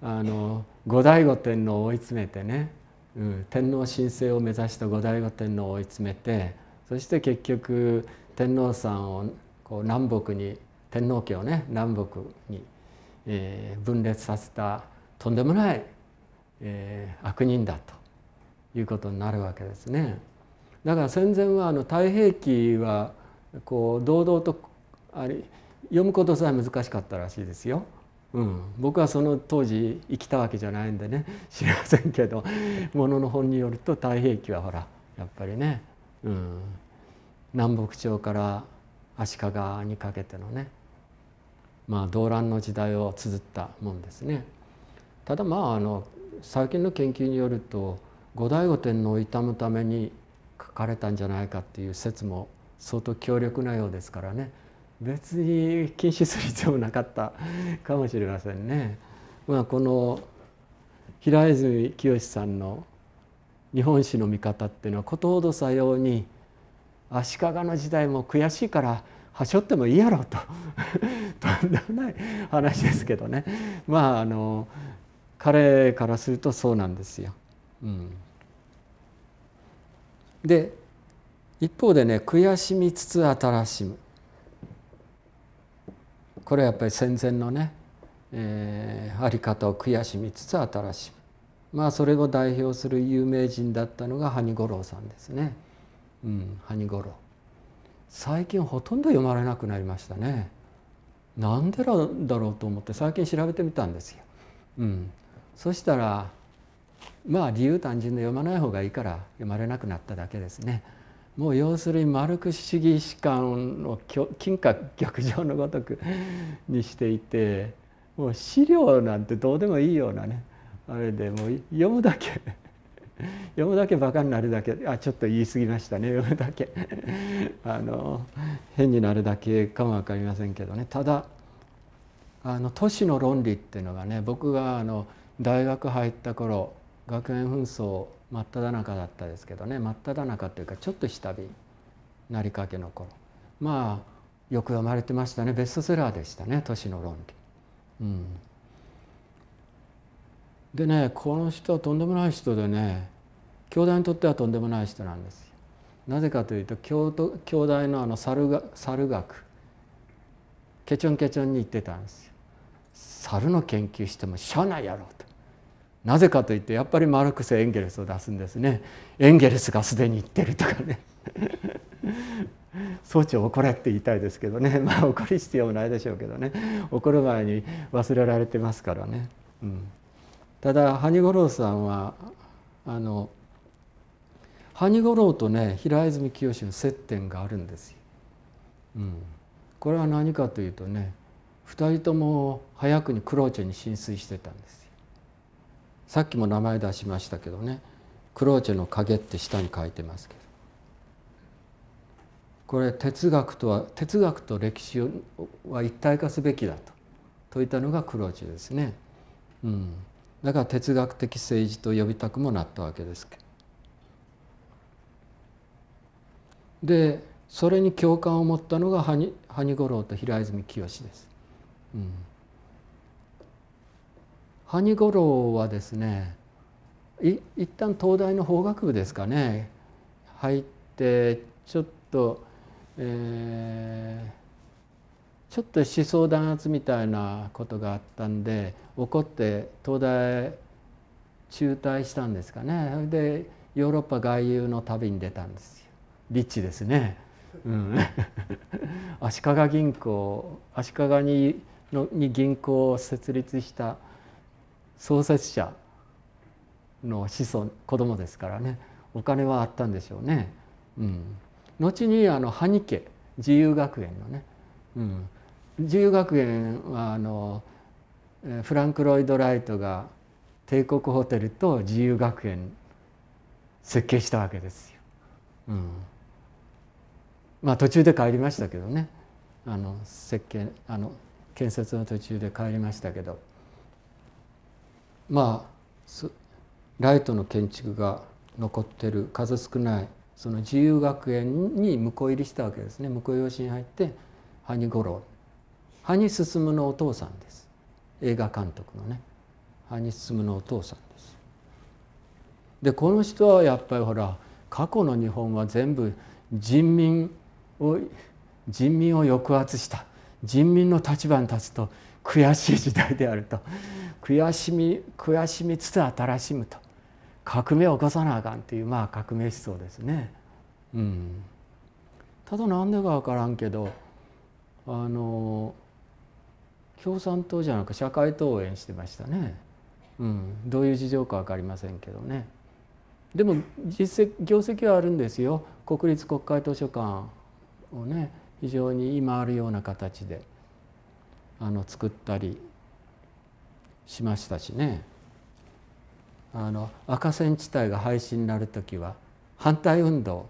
あの後醍醐天皇を追い詰めてね、うん、天皇神聖を目指した後醍醐天皇を追い詰めてそして結局天皇さんをこう南北に天皇家をね南北に、分裂させたとんでもない、え悪人だということになるわけですね。だから戦前はあの太平記はこう堂々とあれ読むことさえ難しかったらしいですよ。うん、僕はその当時生きたわけじゃないんでね 知りませんけどものの本によると太平記はほらやっぱりね、うん、南北朝から足利にかけてのねまあ動乱の時代を綴ったもんですね。ただまああの最近の研究によると後醍醐天皇を悼むために書かれたんじゃないかっていう説も相当強力なようですからね別に禁止する必要もなかったかもしれませんね。まあ、この平泉清さんの日本史の見方っていうのはことほどさように足利の時代も悔しいからはしょってもいいやろと とんでもない話ですけどねまああの彼からするとそうなんですよ。うん、で一方でね悔しみつつ新しむこれはやっぱり戦前のね、えー、あり方を悔しみつつ新しむまあそれを代表する有名人だったのが羽五郎さんですね。うん、羽五郎最近ほとんど読まれなくなりましたね。なんでだろうと思って最近調べてみたんですよ。うん、そしたらまあ理由単純で読まない方がいいから読まれなくなっただけですね。もう要するに丸く主義史観を金閣逆上のごとくにしていてもう資料なんてどうでもいいようなねあれでもう読むだけ 読むだけバカになるだけあちょっと言い過ぎましたね 読むだけ あの変になるだけかも分かりませんけどねただあの都市の論理っていうのがね僕があの大学入った頃学園紛争真っ只中だったですけどね真っ只中というかちょっと下火なりかけの頃まあよく読まれてましたねベストセラーでしたね「都市の論理」うん。でねこの人はとんでもない人でね兄弟にとってはとんでもない人なんですよ。なぜかというと兄都京大のあの猿が猿学ケチョンケチョンに行ってたんですよ。猿の研究してもしゃあないやろうと。なぜかといってやっぱりマルクスエンゲルスを出すんですねエンゲルスがすでに言ってるとかね総長 怒れって言いたいですけどね まあ怒る必要もないでしょうけどね怒る前に忘れられてますからね、うん、ただハニゴロウさんはあのハニゴロウとね平泉清の接点があるんですよ、うん、これは何かというとね二人とも早くにクローチェに浸水してたんですさっきも名前出しましたけどねクローチェの影って下に書いてますけどこれ哲学とは哲学と歴史は一体化すべきだと説いたのがクローチェですね、うん、だから哲学的政治と呼びたくもなったわけですでそれに共感を持ったのが羽生五郎と平泉清です、うん萩五郎はですねい一旦東大の法学部ですかね入ってちょっと、えー、ちょっと思想弾圧みたいなことがあったんで怒って東大中退したんですかねでヨーロッパ外遊の旅に出たんですよリッチですね、うん、足利銀行足利にのに銀行を設立した創設者の子孫子供ですからねお金はあったんでしょうね。うん、後にあの羽生家自由学園のね、うん、自由学園はあのフランク・ロイド・ライトが帝国ホテルと自由学園設計したわけですよ。うん、まあ途中で帰りましたけどねあの設計あの建設の途中で帰りましたけど。まあライトの建築が残ってる数少ないその自由学園に婿入りしたわけですね婿養子に入って萩五郎萩進のお父さんです映画監督のね萩進のお父さんです。でこの人はやっぱりほら過去の日本は全部人民を人民を抑圧した人民の立場に立つと悔しい時代であると悔しみ悔しみつつ新しむと革命を起こさなあかんっていうまあ革命思想ですね。うん、ただ何でか分からんけどあの共産党じゃなく社会党を援してましたね、うん、どういう事情か分かりませんけどねでも実績業績はあるんですよ国立国会図書館をね非常に今あるような形で。あの作ったりしましたしねあの赤線地帯が廃止になる時は反対運動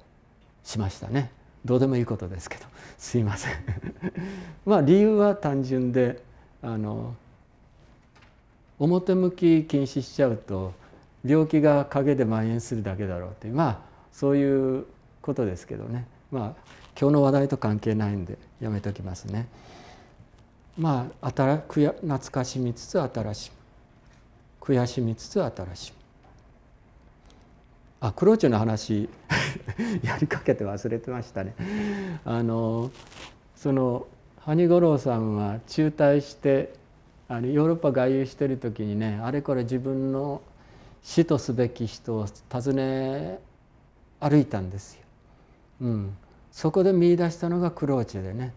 しましたねどうでもいいことですけどすいません まあ理由は単純であの表向き禁止しちゃうと病気が陰で蔓延するだけだろうってまあそういうことですけどねまあ今日の話題と関係ないんでやめときますね。まあ懐かしみつつ新しむ悔しみつつ新しむあクローチの話 やりかけて忘れてましたね。あのそのハニゴロウさんは中退してあのヨーロッパ外遊してる時にねあれこれ自分の死とすべき人を訪ね歩いたんですよ。うん、そこで見出したのがクローチェでね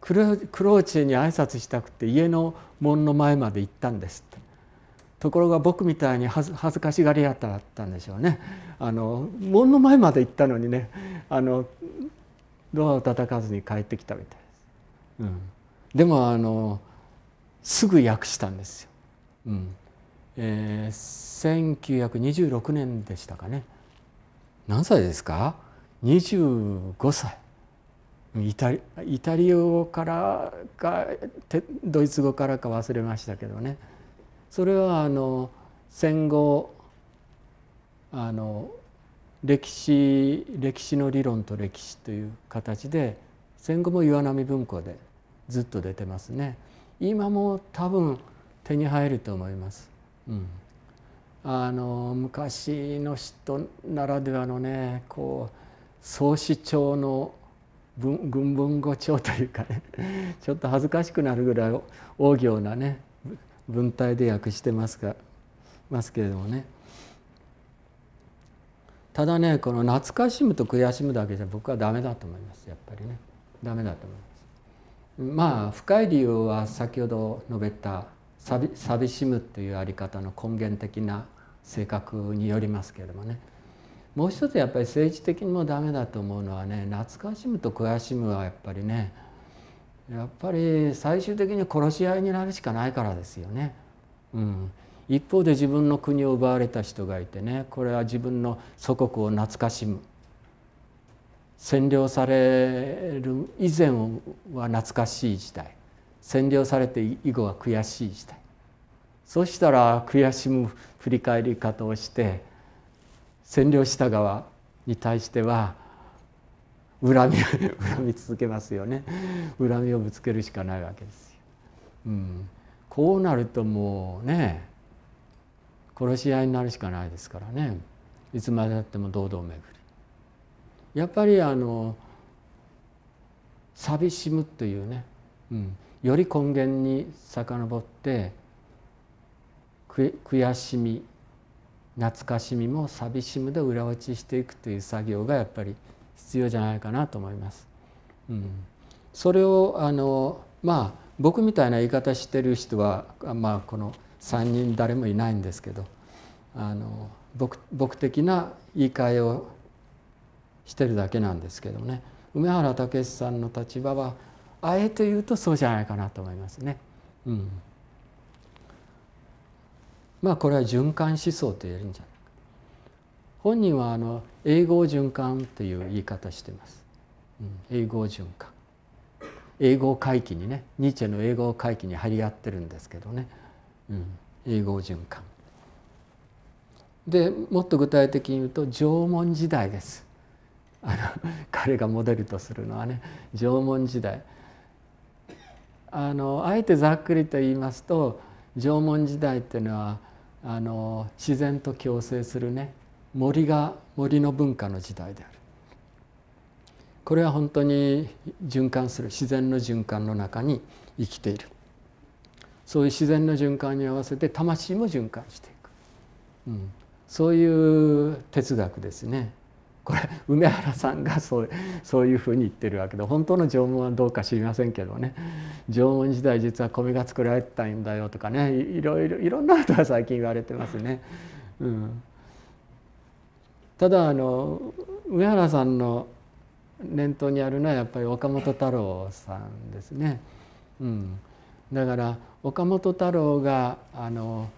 クローチに挨拶したくて家の門の前まで行ったんですってところが僕みたいに恥ずかしがり屋だったんでしょうねあの門の前まで行ったのにねあのドアを叩かずに帰ってきたみたいです、うん、でもあのすぐ訳したんですよ、うんえー、1926年でしたかね何歳ですか25歳イタリイタリア語からかドイツ語からか忘れましたけどねそれはあの戦後あの歴史歴史の理論と歴史という形で戦後も岩波文庫でずっと出てますね今も多分手に入ると思います、うん、あの昔の人ならではのねこう創始長の文文語帳というかね ちょっと恥ずかしくなるぐらい大行なね文体で訳してますがますけれどもねただねこの懐かしむと悔しむだけじゃ僕はダメだと思いますやっぱりねダメだと思いますまあ深い理由は先ほど述べた寂しむというあり方の根源的な性格によりますけれどもねもう一つやっぱり政治的にも駄目だと思うのはね懐かしむと悔しむはやっぱりねやっぱり最終的に殺し合いになるしかないからですよね。うん、一方で自分の国を奪われた人がいてねこれは自分の祖国を懐かしむ占領される以前は懐かしい時代占領されて以後は悔しい時代そしたら悔しむ振り返り方をして占領した側に対しては恨み 恨み続けますよね恨みをぶつけるしかないわけですよ。うん、こうなるともうね殺し合いになるしかないですからねいつまでたっても堂々巡り。やっぱりあの寂しむというね、うん、より根源に遡って悔しみ懐かしみも寂しむで裏打ちしていくという作業がやっぱり必要じゃないかなと思います。うん、それをあのまあ僕みたいな言い方してる人は、まあ、この3人誰もいないんですけどあの僕僕的な言い換えをしてるだけなんですけどね梅原武さんの立場はあえて言うとそうじゃないかなと思いますね。うんまあこれは循環思想と言えるんじゃないか本人はあの英語循環という言い方してます、うん、英語循環英語回帰にねニーチェの英語回帰に張り合ってるんですけどね、うん、英語循環でもっと具体的に言うと縄文時代ですあの彼がモデルとするのはね縄文時代あのあえてざっくりと言いますと縄文時代っていうのはあの自然と共生するね森が森の文化の時代であるこれは本当に循環する自然の循環の中に生きているそういう自然の循環に合わせて魂も循環していく、うん、そういう哲学ですね。これ梅原さんがそうそういうふうに言ってるわけで本当の縄文はどうか知りませんけどね縄文時代実は米が作られてたんだよとかねいろいろいろんなことが最近言われてますね。うん、ただあの梅原さんの念頭にあるのはやっぱり岡本太郎さんですね。うん、だから岡本太郎があの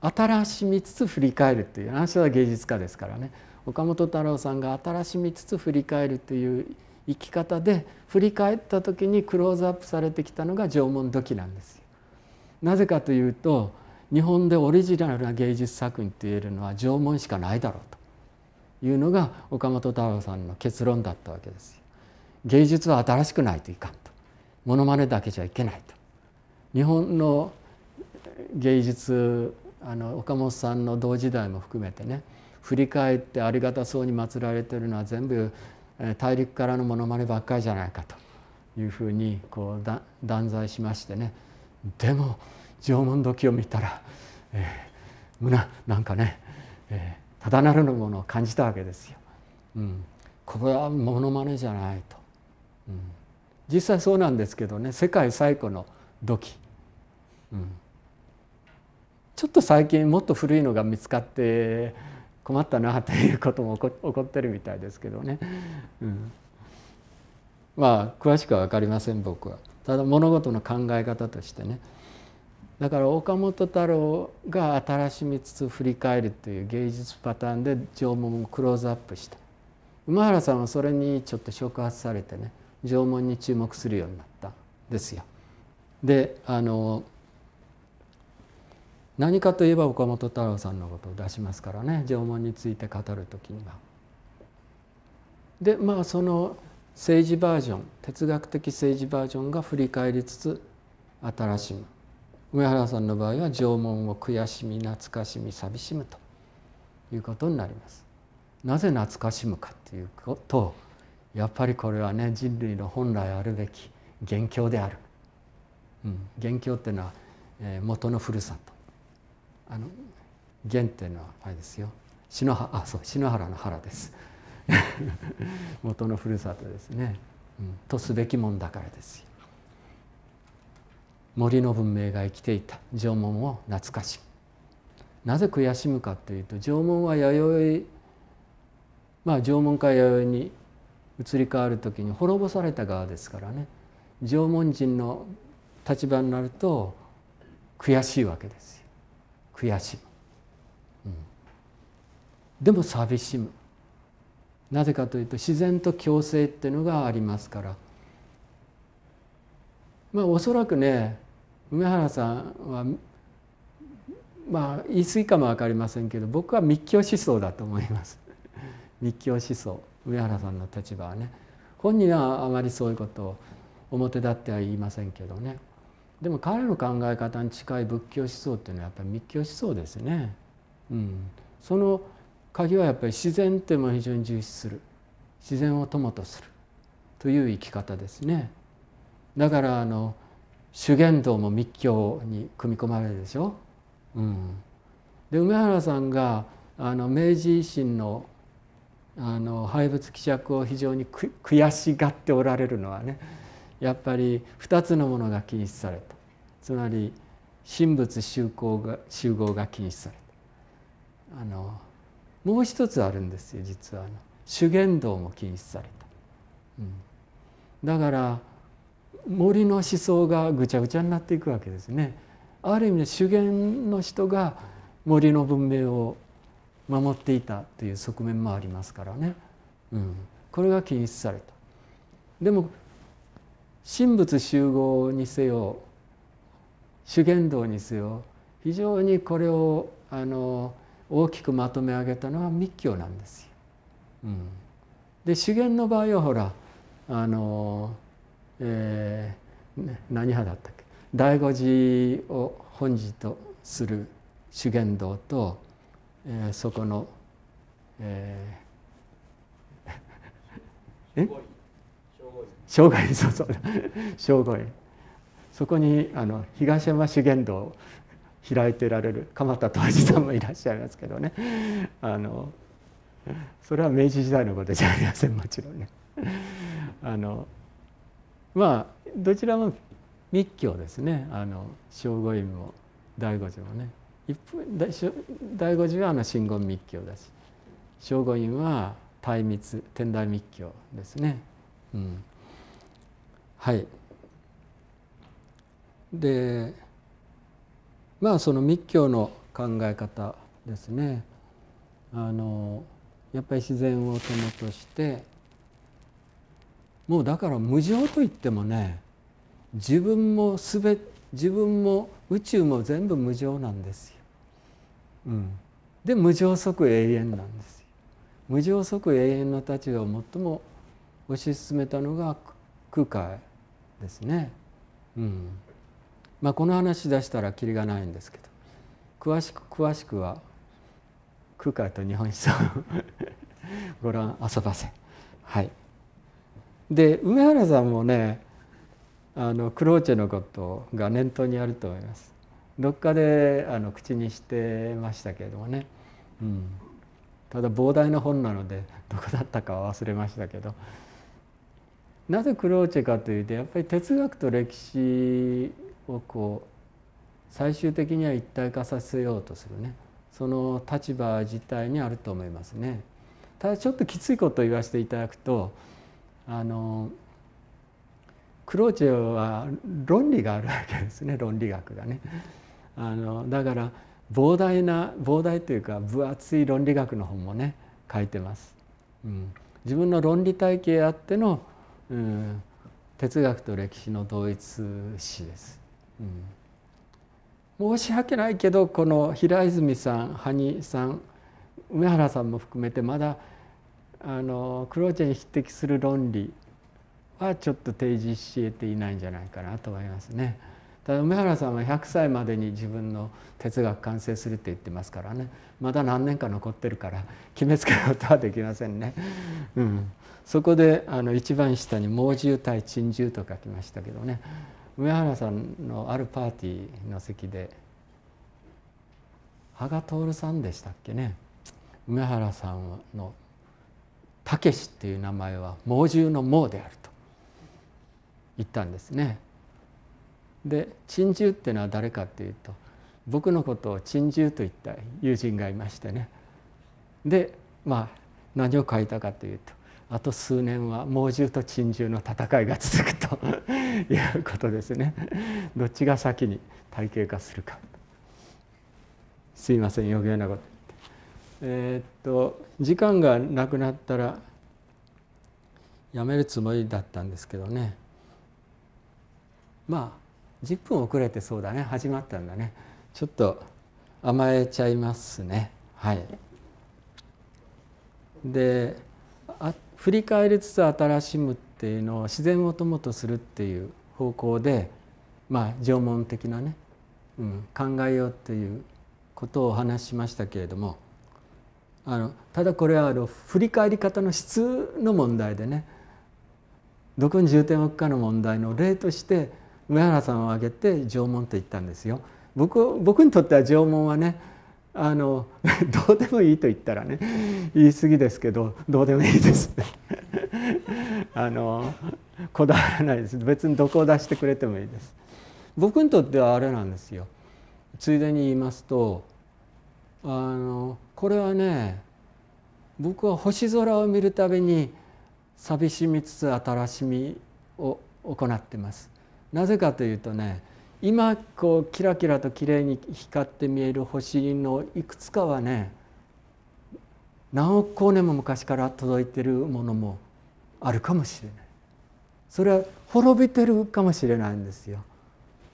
新しみつつ振り返るっていう話は芸術家ですからね。岡本太郎さんが新しみつつ振り返るという生き方で振り返った時にクローズアップされてきたのが縄文土器なんですよ。なぜかというと日本でオリジナルな芸術作品と言えるのは縄文しかないだろうというのが岡本太郎さんの結論だったわけです。芸術は新しくないといかんとモノマネだけじゃいけないと日本の芸術あの岡本さんの同時代も含めてね振り返ってありがたそうに祀られてるのは全部大陸からのものまねばっかりじゃないかというふうにこう断罪しましてねでも縄文土器を見たら、えー、なんかね、えー、ただなるものを感じたわけですよ。うん、これはものまねじゃないと、うん、実際そうなんですけどね世界最古の土器、うん、ちょっと最近もっと古いのが見つかって困ったなということも起こってるみたいですけどね、うん、まあ詳しくは分かりません僕はただ物事の考え方としてねだから岡本太郎が新しみつつ振り返るという芸術パターンで縄文をクローズアップした馬原さんはそれにちょっと触発されてね縄文に注目するようになったんですよ。であの何かといえば岡本太郎さんのことを出しますからね縄文について語る時には。でまあその政治バージョン哲学的政治バージョンが振り返りつつ新しむ上原さんの場合は縄文を悔しみ懐かしみ寂しむということになります。なぜ懐かしむかということやっぱりこれはね人類の本来あるべき元凶である、うん、元凶っていうのは、えー、元のふるさとあの原点のあれですよ篠原あそう篠原の原です 元のふるさとですね、うん、とすべきもんだからですよ森の文明が生きていた縄文を懐かしなぜ悔しむかというと縄文は弥生まあ縄文から弥生に移り変わる時に滅ぼされた側ですからね縄文人の立場になると悔しいわけですよ悔しむ、うん、でも寂しむなぜかというと自然と共生っていうのがありますからまあおそらくね梅原さんはまあ言い過ぎかも分かりませんけど僕は密教思想だと思います密教思想上原さんの立場はね本人はあまりそういうことを表立っては言いませんけどね。でも彼の考え方に近い仏教思想っていうのはやっぱり密教思想ですね。うん、その鍵はやっぱり自然っていうのも非常に重視する自然を友とするという生き方ですね。だからあの修験道も密教に組み込まれるでしょ。うん、で梅原さんがあの明治維新のあの廃仏毀釈を非常に悔しがっておられるのはねやっぱり二つのものが禁止されたつまり神仏集合が集合が禁止されたあのもう一つあるんですよ実はあの修験道も禁止された、うん、だから森の思想がぐちゃぐちゃになっていくわけですねある意味で修験の人が森の文明を守っていたという側面もありますからね、うん、これが禁止されたでも神仏集合にせよ修験道にせよ非常にこれをあの大きくまとめ上げたのは密教なんですよ。うん、で修験の場合はほらあの、えー、何派だったっけ醍醐寺を本寺とする修験道と、えー、そこの、えー、え生涯そうそう生涯そこにあの東山修験道を開いてられる鎌田東司さんもいらっしゃいますけどねあのそれは明治時代のことじゃありませんもちろんね。あのまあどちらも密教ですねあの正午院も醍醐寺もね醍醐寺はあの真言密教だし正午院は大密天台密教ですね。うんはいでまあその密教の考え方ですねあのやっぱり自然を友としてもうだから無常といってもね自分もすべ自分も宇宙も全部無常なんですよ。うん、で無常即永遠なんですよ。無常即永遠の立場を最も推し進めたのが空海ですね。うんまあ、この話出したらきりがないんですけど詳しく詳しくは空海と日本思想 ご覧遊ばせ。はい、で梅原さんもねあのクローチェのことが念頭にあると思います。どっかであの口にしてましたけれどもね、うん、ただ膨大な本なのでどこだったかは忘れましたけどなぜクローチェかというとやっぱり哲学と歴史をこう最終的には一体化させようとするねその立場自体にあると思いますね。ただちょっときついことを言わせていただくとあのクローチェは論理があるわけですね論理学がね。あのだから膨大な膨大というか分厚い論理学の本もね書いてます。うん、自分の論理体系あってのうん哲学と歴史の同一視です、うん、申し訳ないけどこの平泉さん羽生さん梅原さんも含めてまだあのクローチェに匹敵する論理はちょっと提示し得ていないんじゃないかなと思いますね。ただ梅原さんは100歳までに自分の哲学完成するって言ってますからねまだ何年か残ってるから決めつけることはできませんね。うん、そこであの一番下に「猛獣対珍獣」と書きましたけどね梅原さんのあるパーティーの席で羽賀徹さんでしたっけね梅原さんの「たけし」っていう名前は猛獣の「猛」であると言ったんですね。で珍獣っていうのは誰かっていうと僕のことを珍獣と言った友人がいましてねでまあ何を書いたかというとあと数年は猛獣と珍獣の戦いが続くと いうことですねどっちが先に体系化するかすいません余計なことえー、っと時間がなくなったらやめるつもりだったんですけどねまあ10分遅れてそうだね始まったんだねちょっと甘えちゃいますねはいであ振り返りつつ新しむっていうのを自然を友とするっていう方向でまあ縄文的なね、うん、考えようっていうことをお話ししましたけれどもあのただこれはあの振り返り方の質の問題でねどこに重点を置くかの問題の例として上原さんを挙げて縄文と言ったんですよ。僕僕にとっては縄文はねあの どうでもいいと言ったらね言い過ぎですけどどうでもいいです あのこだわらないです別にどこを出してくれてもいいです僕にとってはあれなんですよついでに言いますとあのこれはね僕は星空を見るたびに寂しみつつ新しみを行ってますなぜかというとね今こうキラキラときれいに光って見える星のいくつかはね何億光年も昔から届いてるものもあるかもしれないそれは滅びてるかもしれないんですよ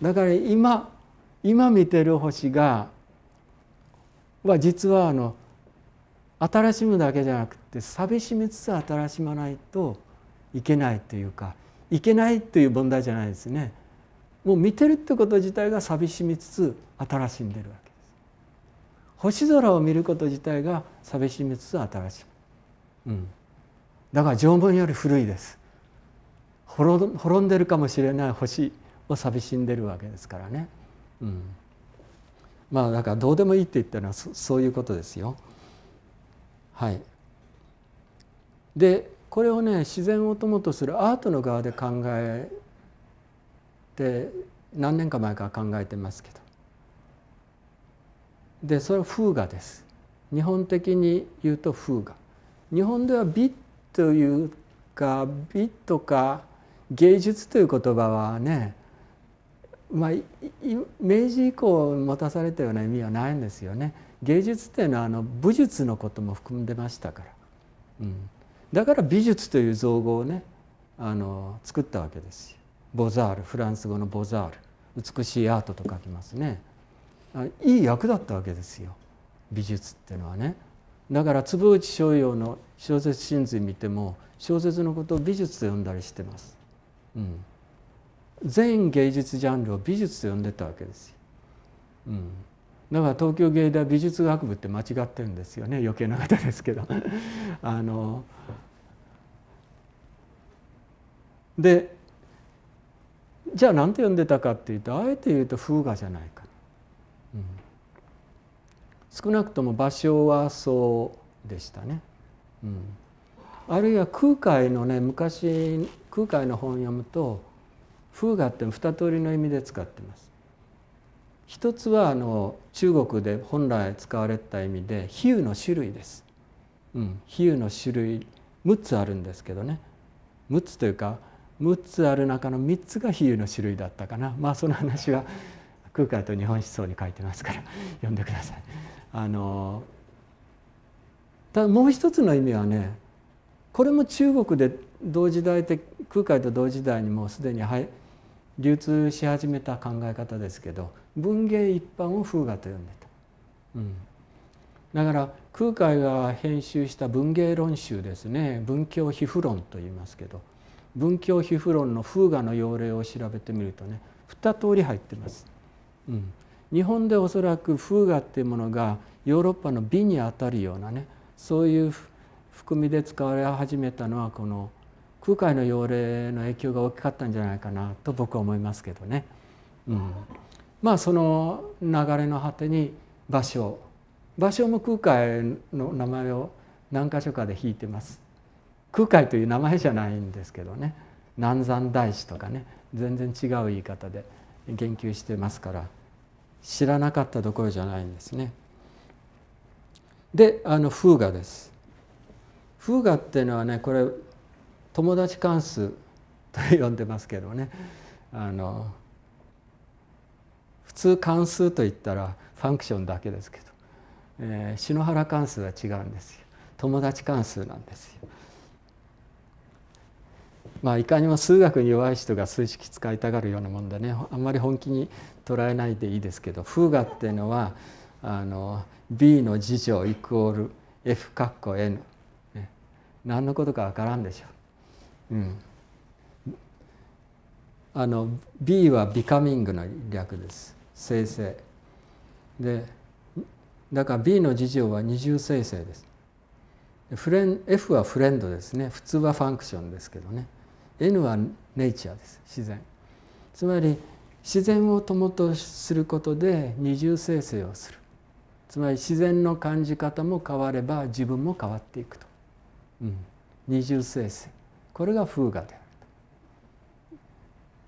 だから今今見てる星がは実はあの新しむだけじゃなくて寂しみつつ新しまないといけないというかいけないという問題じゃないですねもう見てるってこと自体が寂しみつつ新しんでるわけです星空を見ること自体が寂しみつつ新しむ、うん、だから縄文より古いです滅んでるかもしれない星を寂しんでるわけですからね、うん、まあだからどうでもいいって言ったのはそういうことですよはいでこれをね自然を友とするアートの側で考えて何年か前から考えてますけどでそれは風画です日本的に言うと風画日本では美というか美とか芸術という言葉はねまあ、明治以降持たされたような意味はないんですよね。芸術っていうのはあの武術のことも含んでましたから。うんだから美術という造語をねあの作ったわけですよ。ボザールフランス語のボザール美しいアートと書きますねいい役だったわけですよ美術っていうのはね。だから坪内逍遥の小説真髄見ても小説のことを美術と呼んだりしてます。うん、全芸術ジャンルを美術と呼んでたわけですよ。うんだから東京芸大美術学部って間違ってるんですよね余計な方ですけど あのでじゃあ何て読んでたかっていうとあえて言うと風雅じゃないか、うん、少なくとも場所はそうでしたね。うん、あるいは空海のね昔空海の本を読むと風雅って二通りの意味で使ってます。一つはあの中国で本来使われた意味で比喩の種類です、うん、比喩の種類6つあるんですけどね6つというか6つある中の3つが比喩の種類だったかなまあその話は空海と日本思想に書いてますから読んでください。あのただもう一つの意味はねこれも中国で同時代的空海と同時代にもうすでに流通し始めた考え方ですけど文芸一般を風雅と呼んでた、うん、だから空海が編集した文芸論集ですね文教皮膚論と言いますけど文教皮膚論の風雅の要例を調べてみるとね2通り入ってます、うん、日本でおそらく風雅っていうものがヨーロッパの美にあたるようなねそういう含みで使われ始めたのはこの空海の要例の影響が大きかったんじゃないかなと僕は思いますけどね。うんまあその流れの果てに芭蕉芭蕉も空海の名前を何箇所かで引いてます空海という名前じゃないんですけどね南山大師とかね全然違う言い方で言及してますから知らなかったどころじゃないんですね。であの風雅です。風雅っていうのはねこれ友達関数と呼んでますけどねあの通関数といったらファンクションだけですけど、えー、篠原関数は違うんですよ友達関数なんですよ。まあ、いかにも数学に弱い人が数式使いたがるようなもんでねあんまり本気に捉えないでいいですけど風雅っていうのはあの b の次乗イコール f かっこ n、ね、何のことかわからんでしょう。うんあの B はビカミングの略です。生成でだから B の事情は二重生成ですフレン F はフレンドですね普通はファンクションですけどね N はネイチャーです自然つまり自然を友とすることで二重生成をするつまり自然の感じ方も変われば自分も変わっていくと、うん、二重生成これが風ガである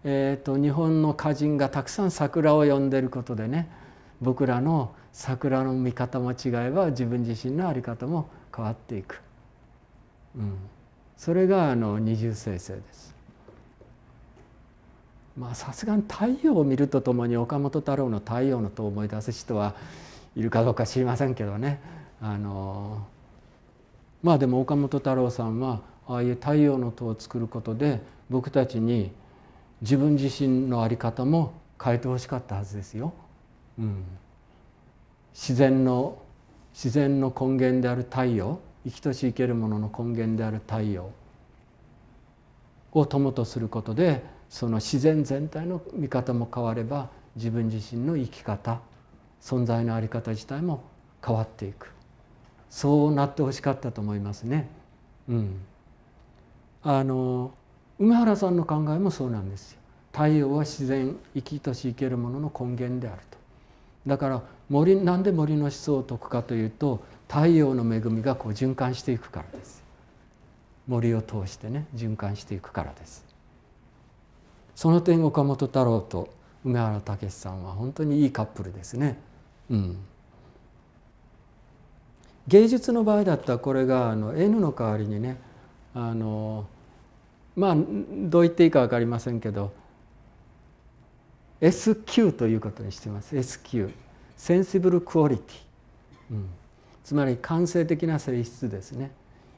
えーと、日本の歌人がたくさん桜を呼んでることでね僕らの桜の見方も違えば自分自身の在り方も変わっていく、うん、それがあの二重生成です。まあさすがに太陽を見るとともに岡本太郎の「太陽の塔」を思い出す人はいるかどうか知りませんけどねあのまあでも岡本太郎さんはああいう「太陽の塔」を作ることで僕たちに自分自身の在り方も変えてほしかったはずですよ。うん、自然の自然の根源である太陽生きとし生けるものの根源である太陽を友とすることでその自然全体の見方も変われば自分自身の生き方存在の在り方自体も変わっていくそうなってほしかったと思いますね。うん、あの梅原さんの考えもそうなんですよ。太陽は自然生きとし生けるものの根源であると。だから森なんで森の思想を説くかというと太陽の恵みがこう循環していくからです。森を通してね循環していくからです。その点岡本太郎と梅原武さんは本当にいいカップルですね。うん、芸術の場合だったらこれがあの N の代わりにねあのまあどう言っていいか分かりませんけど SQ ということにしてます SQ センシブルクオリティ、うん、つまり感性的な性質ですね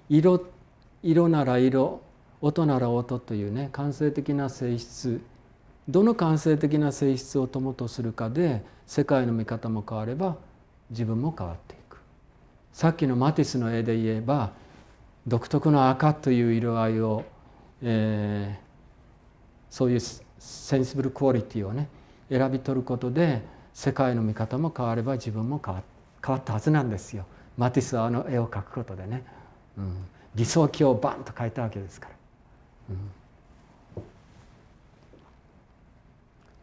色色なら色音なら音というね感性的な性質どの感性的な性質を友とするかで世界の見方も変われば自分も変わっていくさっきのマティスの絵で言えば独特の赤という色合いをえー、そういうセンシブルクオリティをね選び取ることで世界の見方も変われば自分も変わったはずなんですよマティスはあの絵を描くことでね、うん、理想郷をバンと描いたわけですから。うん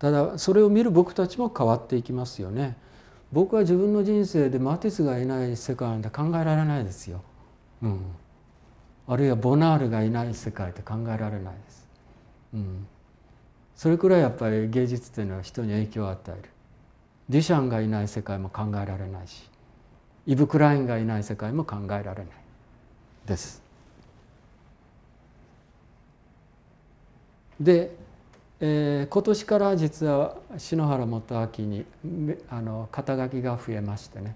ただそれを見る僕たちも変わっていきますよね僕は自分の人生でマティスがいない世界なんて考えられないですよ、うん、あるいはボナールがいない世界って考えられないです。うん、それくらいやっぱり芸術っていうのは人に影響を与える。デュシャンがいない世界も考えられないしイブ・クラインがいない世界も考えられないです。で、えー、今年から実は篠原元明にあの肩書きが増えましてね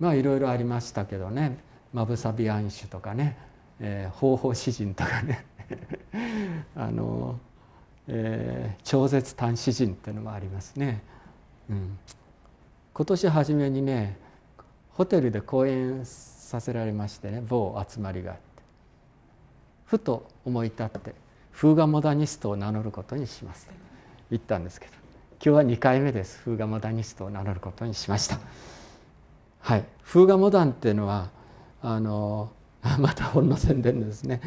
まあいろいろありましたけどね「まぶさびアンシュ」とかねえー、方法詩人とかね あの、えー、超絶短詩人っていうのもありますね。うん、今年初めにねホテルで講演させられましてね某集まりがあってふと思い立って風雅モダニストを名乗ることにしますと言ったんですけど今日は2回目です風雅モダニストを名乗ることにしました。はい、風雅モダンっていうのはあのまた本の宣伝ですね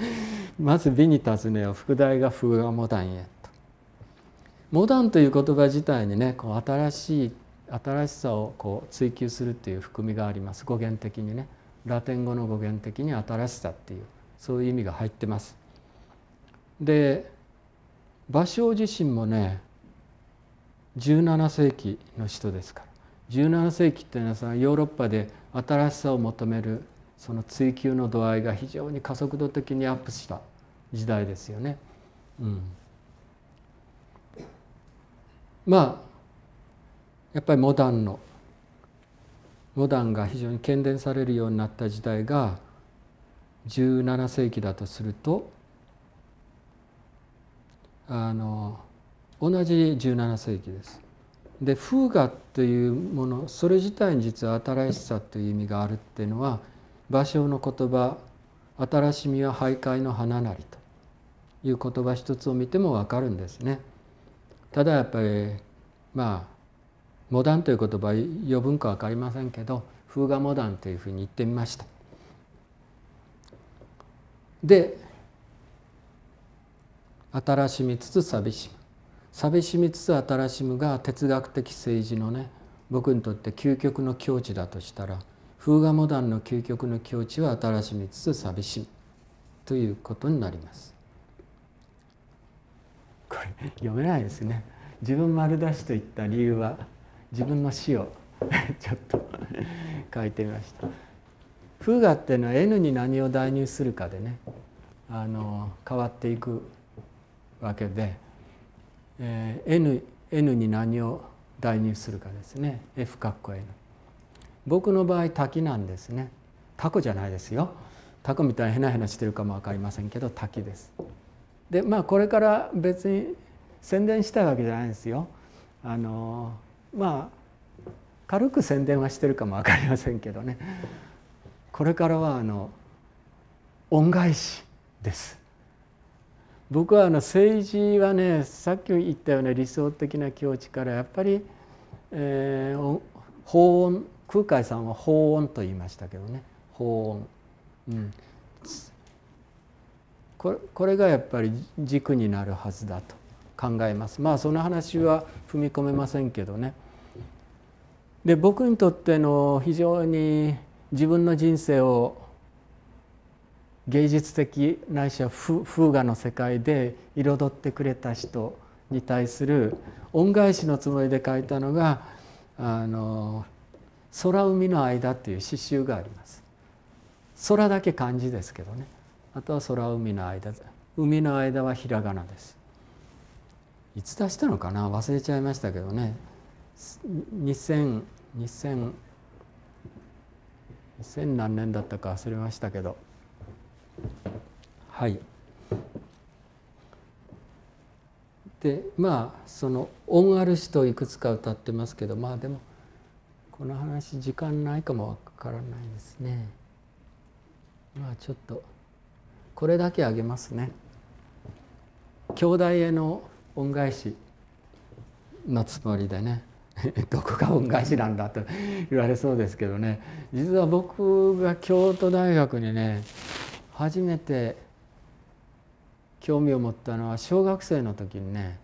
まず美に尋ねよ副題が風がモダンへとモダンという言葉自体にねこう新しい新しさをこう追求するという含みがあります語源的にねラテン語の語源的に新しさっていうそういう意味が入ってます。で芭蕉自身もね17世紀の人ですから17世紀っていうのはそのヨーロッパで新しさを求めるその追求の度合いが非常に加速度的にアップした時代ですよね。うん、まあやっぱりモダンのモダンが非常に喧伝されるようになった時代が17世紀だとするとあの同じ17世紀です。で風雅というものそれ自体に実は新しさという意味があるっていうのは芭蕉の言葉「新しみは徘徊の花なり」という言葉一つを見てもわかるんですね。ただやっぱりまあモダンという言葉余分か分かりませんけど風雅モダンというふうに言ってみました。で新しみつつ寂しむ寂しみつつ新しむが哲学的政治のね僕にとって究極の境地だとしたら風雅モダンの究極の境地は新しみつつ寂しみということになります。これ読めないですね。自分丸出しと言った理由は自分の死を ちょっと書いてみました。風雅っていうのは N に何を代入するかでねあの変わっていくわけで、えー、N, N に何を代入するかですね F かっこ N。僕の場合滝なんですねタコじゃないですよタコみたいにヘナヘナしてるかも分かりませんけど滝ですでまあこれから別に宣伝したいわけじゃないんですよあのまあ軽く宣伝はしてるかも分かりませんけどねこれからはあの恩返しです僕はあの政治はねさっき言ったような理想的な境地からやっぱり、えー、法音空海さんは法音と言いましたけどね法音、うん、これこれがやっぱり軸になるはずだと考えますまあその話は踏み込めませんけどねで僕にとっての非常に自分の人生を芸術的ないしは風雅の世界で彩ってくれた人に対する恩返しのつもりで書いたのがあの空海の間っていう詩集があります空だけ漢字ですけどねあとは空海の間海の間はひらがなですいつ出したのかな忘れちゃいましたけどね2000 2何年だったか忘れましたけどはいでまあその「恩あるし」といくつか歌ってますけどまあでも「この話時間ないかもわからないですねまあちょっとこれだけあげますね兄弟への恩返しのつもりでね どこが恩返しなんだと言われそうですけどね実は僕が京都大学にね初めて興味を持ったのは小学生の時にね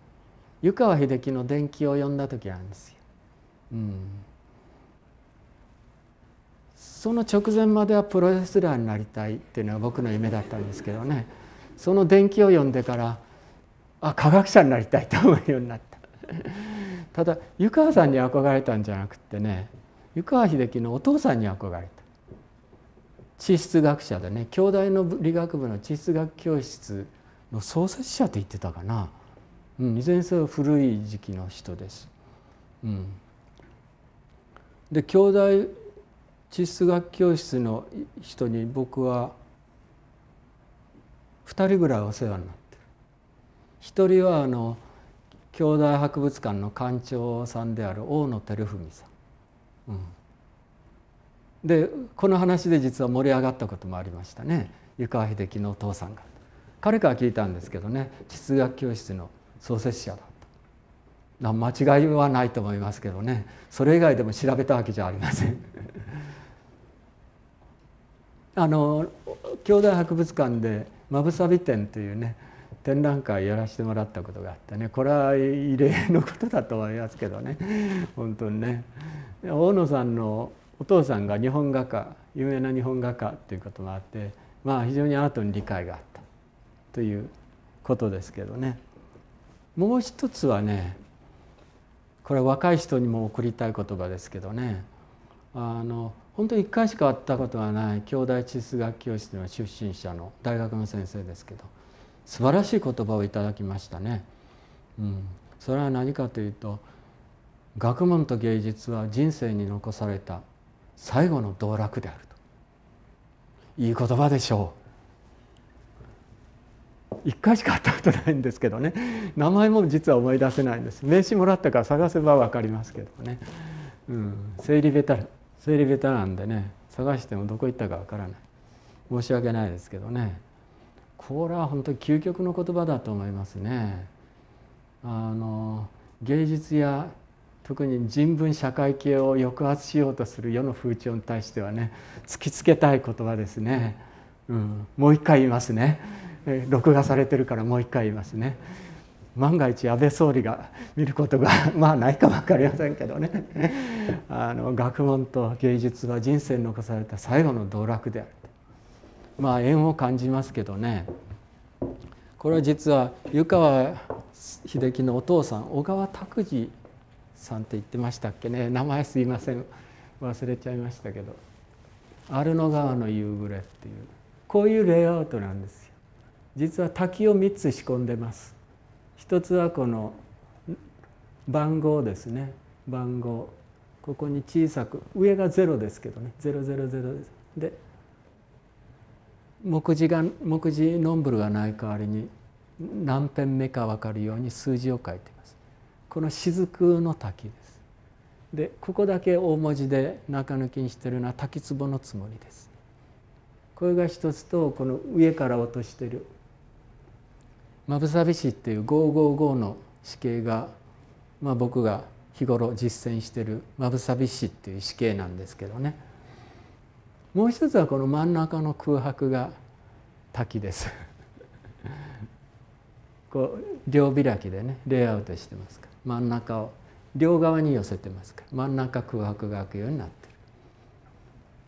湯川秀樹の伝記を読んだ時なんですよ。うんその直前まではプロレスラーになりたいっていうのが僕の夢だったんですけどねその伝記を読んでからあ科学者になりたいと思うようになった ただ湯川さんに憧れたんじゃなくってね湯川秀樹のお父さんに憧れた地質学者でね京大の理学部の地質学教室の創設者って言ってたかな、うん、いずれにせよ古い時期の人です。うん、で京大地質学教室の人に僕は2人ぐらいお世話になってる一人はあの兄弟博物館の館長さんである大野照文さん、うん、でこの話で実は盛り上がったこともありましたね湯川秀樹のお父さんが彼から聞いたんですけどね地質学教室の創設者だ間違いはないと思いますけどねそれ以外でも調べたわけじゃありませんあの兄弟博物館で「まぶさび展」というね展覧会やらせてもらったことがあってねこれは異例のことだと思いますけどね 本当にね。大野さんのお父さんが日本画家有名な日本画家ということもあってまあ非常にアートに理解があったということですけどね。もう一つはねこれは若い人にも送りたい言葉ですけどねあの本当に1回しか会ったことがない京大地質学教室の出身者の大学の先生ですけど素晴らしい言葉をいただきましたね。うん、それは何かというと学問と芸術は人生に残された最後の道楽であるといい言葉でしょう一回しか会ったことないんですけどね名前も実は思い出せないんです名刺もらったから探せば分かりますけどね、うん、生理ベタル生理下手なんでね探してもどこ行ったかわからない申し訳ないですけどねこれは本当に究極の言葉だと思いますね。あの芸術や特に人文社会系を抑圧しようとする世の風潮に対してはね突きつけたい言葉ですね。うん、もう一回言いますね。録画されてるからもう一回言いますね。万が一安倍総理が見ることがまあないか分かりませんけどね あの学問と芸術は人生に残された最後の道楽であるまあ縁を感じますけどねこれは実は湯川秀樹のお父さん小川拓司さんって言ってましたっけね名前すいません忘れちゃいましたけど「ルノ川の夕暮れ」っていうこういうレイアウトなんですよ。実は滝を3つ仕込んでます一つはこの番号ですね番号ここに小さく上が0ですけどね000です。で目次が目次ノンブルがない代わりに何編目か分かるように数字を書いてます。この雫の滝ですでここだけ大文字で中抜きにしてるのは滝壺のつもりです。これが一つとこの上から落としてるまぶさびしっていう555の死刑が、まあ、僕が日頃実践してるまぶさびしっていう死刑なんですけどねもう一つはこの真ん中の空白が滝です こう両開きでねレイアウトしてますから真ん中を両側に寄せてますから真ん中空白が開くようになって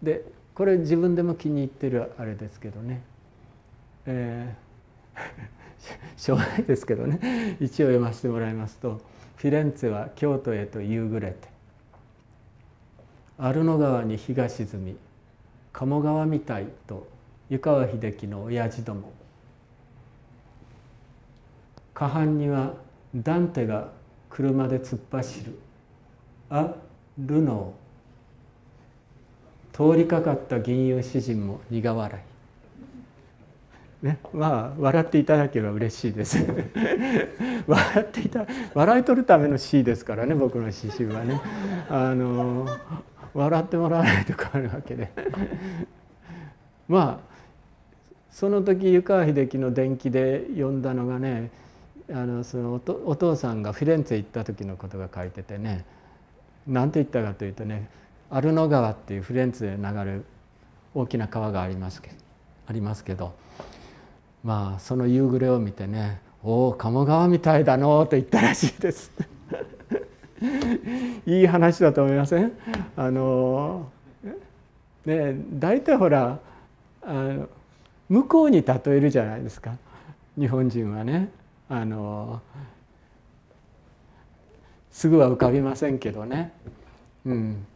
る。でこれ自分でも気に入ってるあれですけどね、えーしょうがないですけどね一応読ませてもらいますと「フィレンツェは京都へと夕暮れてアルノ川に日が沈み鴨川みたい」と湯川秀樹の親父ども下半にはダンテが車で突っ走るあルノー通りかかった銀融詩人も苦笑いね、まあ笑っていただければ嬉しいです 笑っていた笑い取るための詩ですからね僕の詩集はねあの笑ってもらわないと変わるわけでまあその時湯川秀樹の伝記で読んだのがねあのそのお父さんがフィレンツェ行った時のことが書いててね何て言ったかというとねアルノ川っていうフィレンツェ流れる大きな川がありますけどありますけどまあその夕暮れを見てね「おお鴨川みたいだの」と言ったらしいです。いい話だと思いませんあのね大体ほらあの向こうに例えるじゃないですか日本人はねあのすぐは浮かびませんけどね、うん、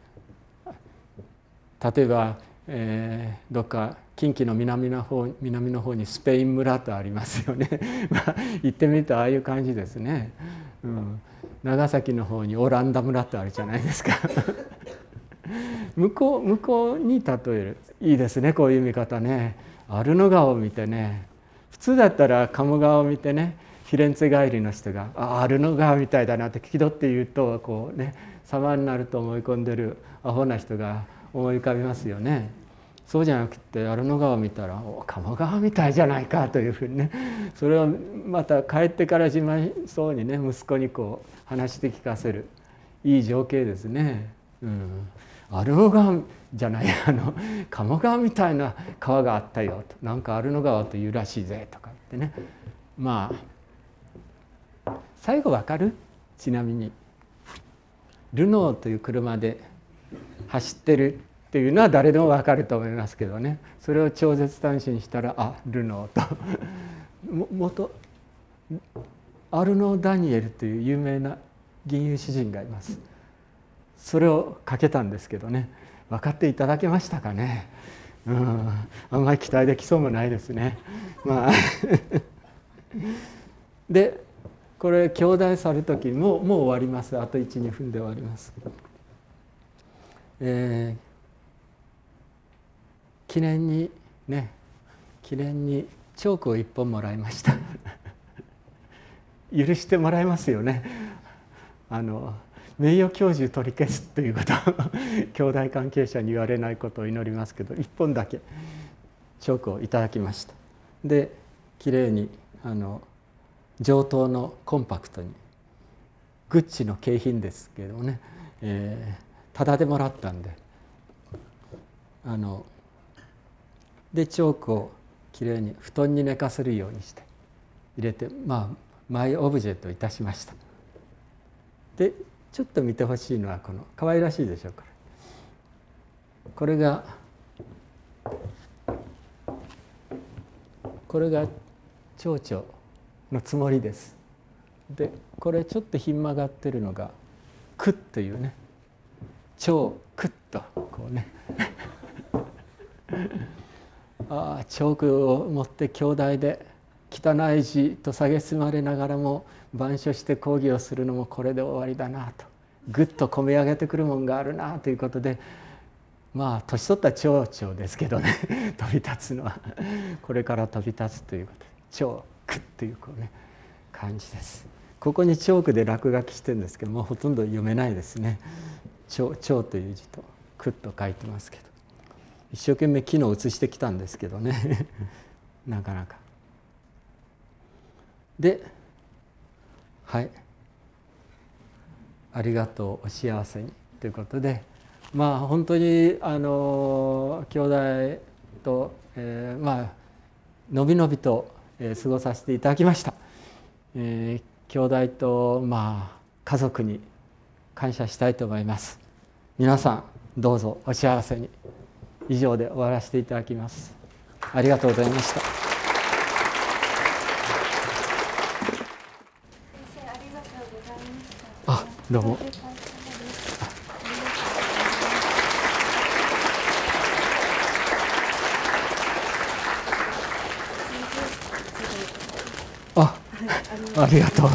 例えば、えー、どっか近畿の南の方南の方にスペイン村とありますよね まあ行ってみるとああいう感じですね、うん、長崎の方にオランダ村とあるじゃないですか 向こう向こうに例えるいいですねこういう見方ねアルノ川を見てね普通だったら鴨川を見てねフィレンツェ帰りの人が「ああるのが」みたいだな」って聞き取って言うとこうね様になると思い込んでるアホな人が思い浮かびますよね。そうじゃなくて荒野川見たら「お鴨川みたいじゃないか」というふうにね それをまた帰ってからまいそうにね息子にこう話して聞かせるいい情景ですね。うん、る野川じゃないあの 鴨川みたいな川があったよとなんか荒野川というらしいぜとか言ってねまあ最後わかるちなみにルノーという車で走ってるっていうのは誰でもわかると思いますけどねそれを超絶端子にしたらあルノーとも元アルノー・ダニエルという有名な銀融詩人がいますそれをかけたんですけどね分かっていただけましたかねうんあんまり期待できそうもないですねまあ でこれ兄弟去る時ももう終わりますあと12分で終わります。えー記念にね記念にチョークを1本もらいました 許してもらえますよねあの名誉教授取り消すということ 兄弟関係者に言われないことを祈りますけど1本だけチョークをいただきましたできれいにあの上等のコンパクトにグッチの景品ですけどもね、えー、でもらったんであのでチョークをきれいに布団に寝かせるようにして入れてまあマイオブジェといたしましたでちょっと見てほしいのはこの可愛らしいでしょこれこれがこれが蝶々のつもりですでこれちょっとひん曲がってるのが「く」というね蝶くっとこうねあチョークを持って兄弟で汚い字と蔑まれながらも板書して講義をするのもこれで終わりだなとぐっと込み上げてくるもんがあるなということでまあ年取った蝶々ですけどね 飛び立つのは これから飛び立つということでークというこうね感じです。ここにチョークで落書きしてるんですけどもうほとんど読めないですね「蝶」という字と「く」と書いてますけど。一生懸命機能移してきたんですけどね なかなか。ではいありがとうお幸せにということでまあ本当にあの兄弟と、えー、まあのびのびと、え過ごさせていただきました。えー、兄弟とまあ家族に感謝したいと思います。皆さんどうぞお幸せに。以上で終わらせていただきますありがとうございました先生あどうもあありがとう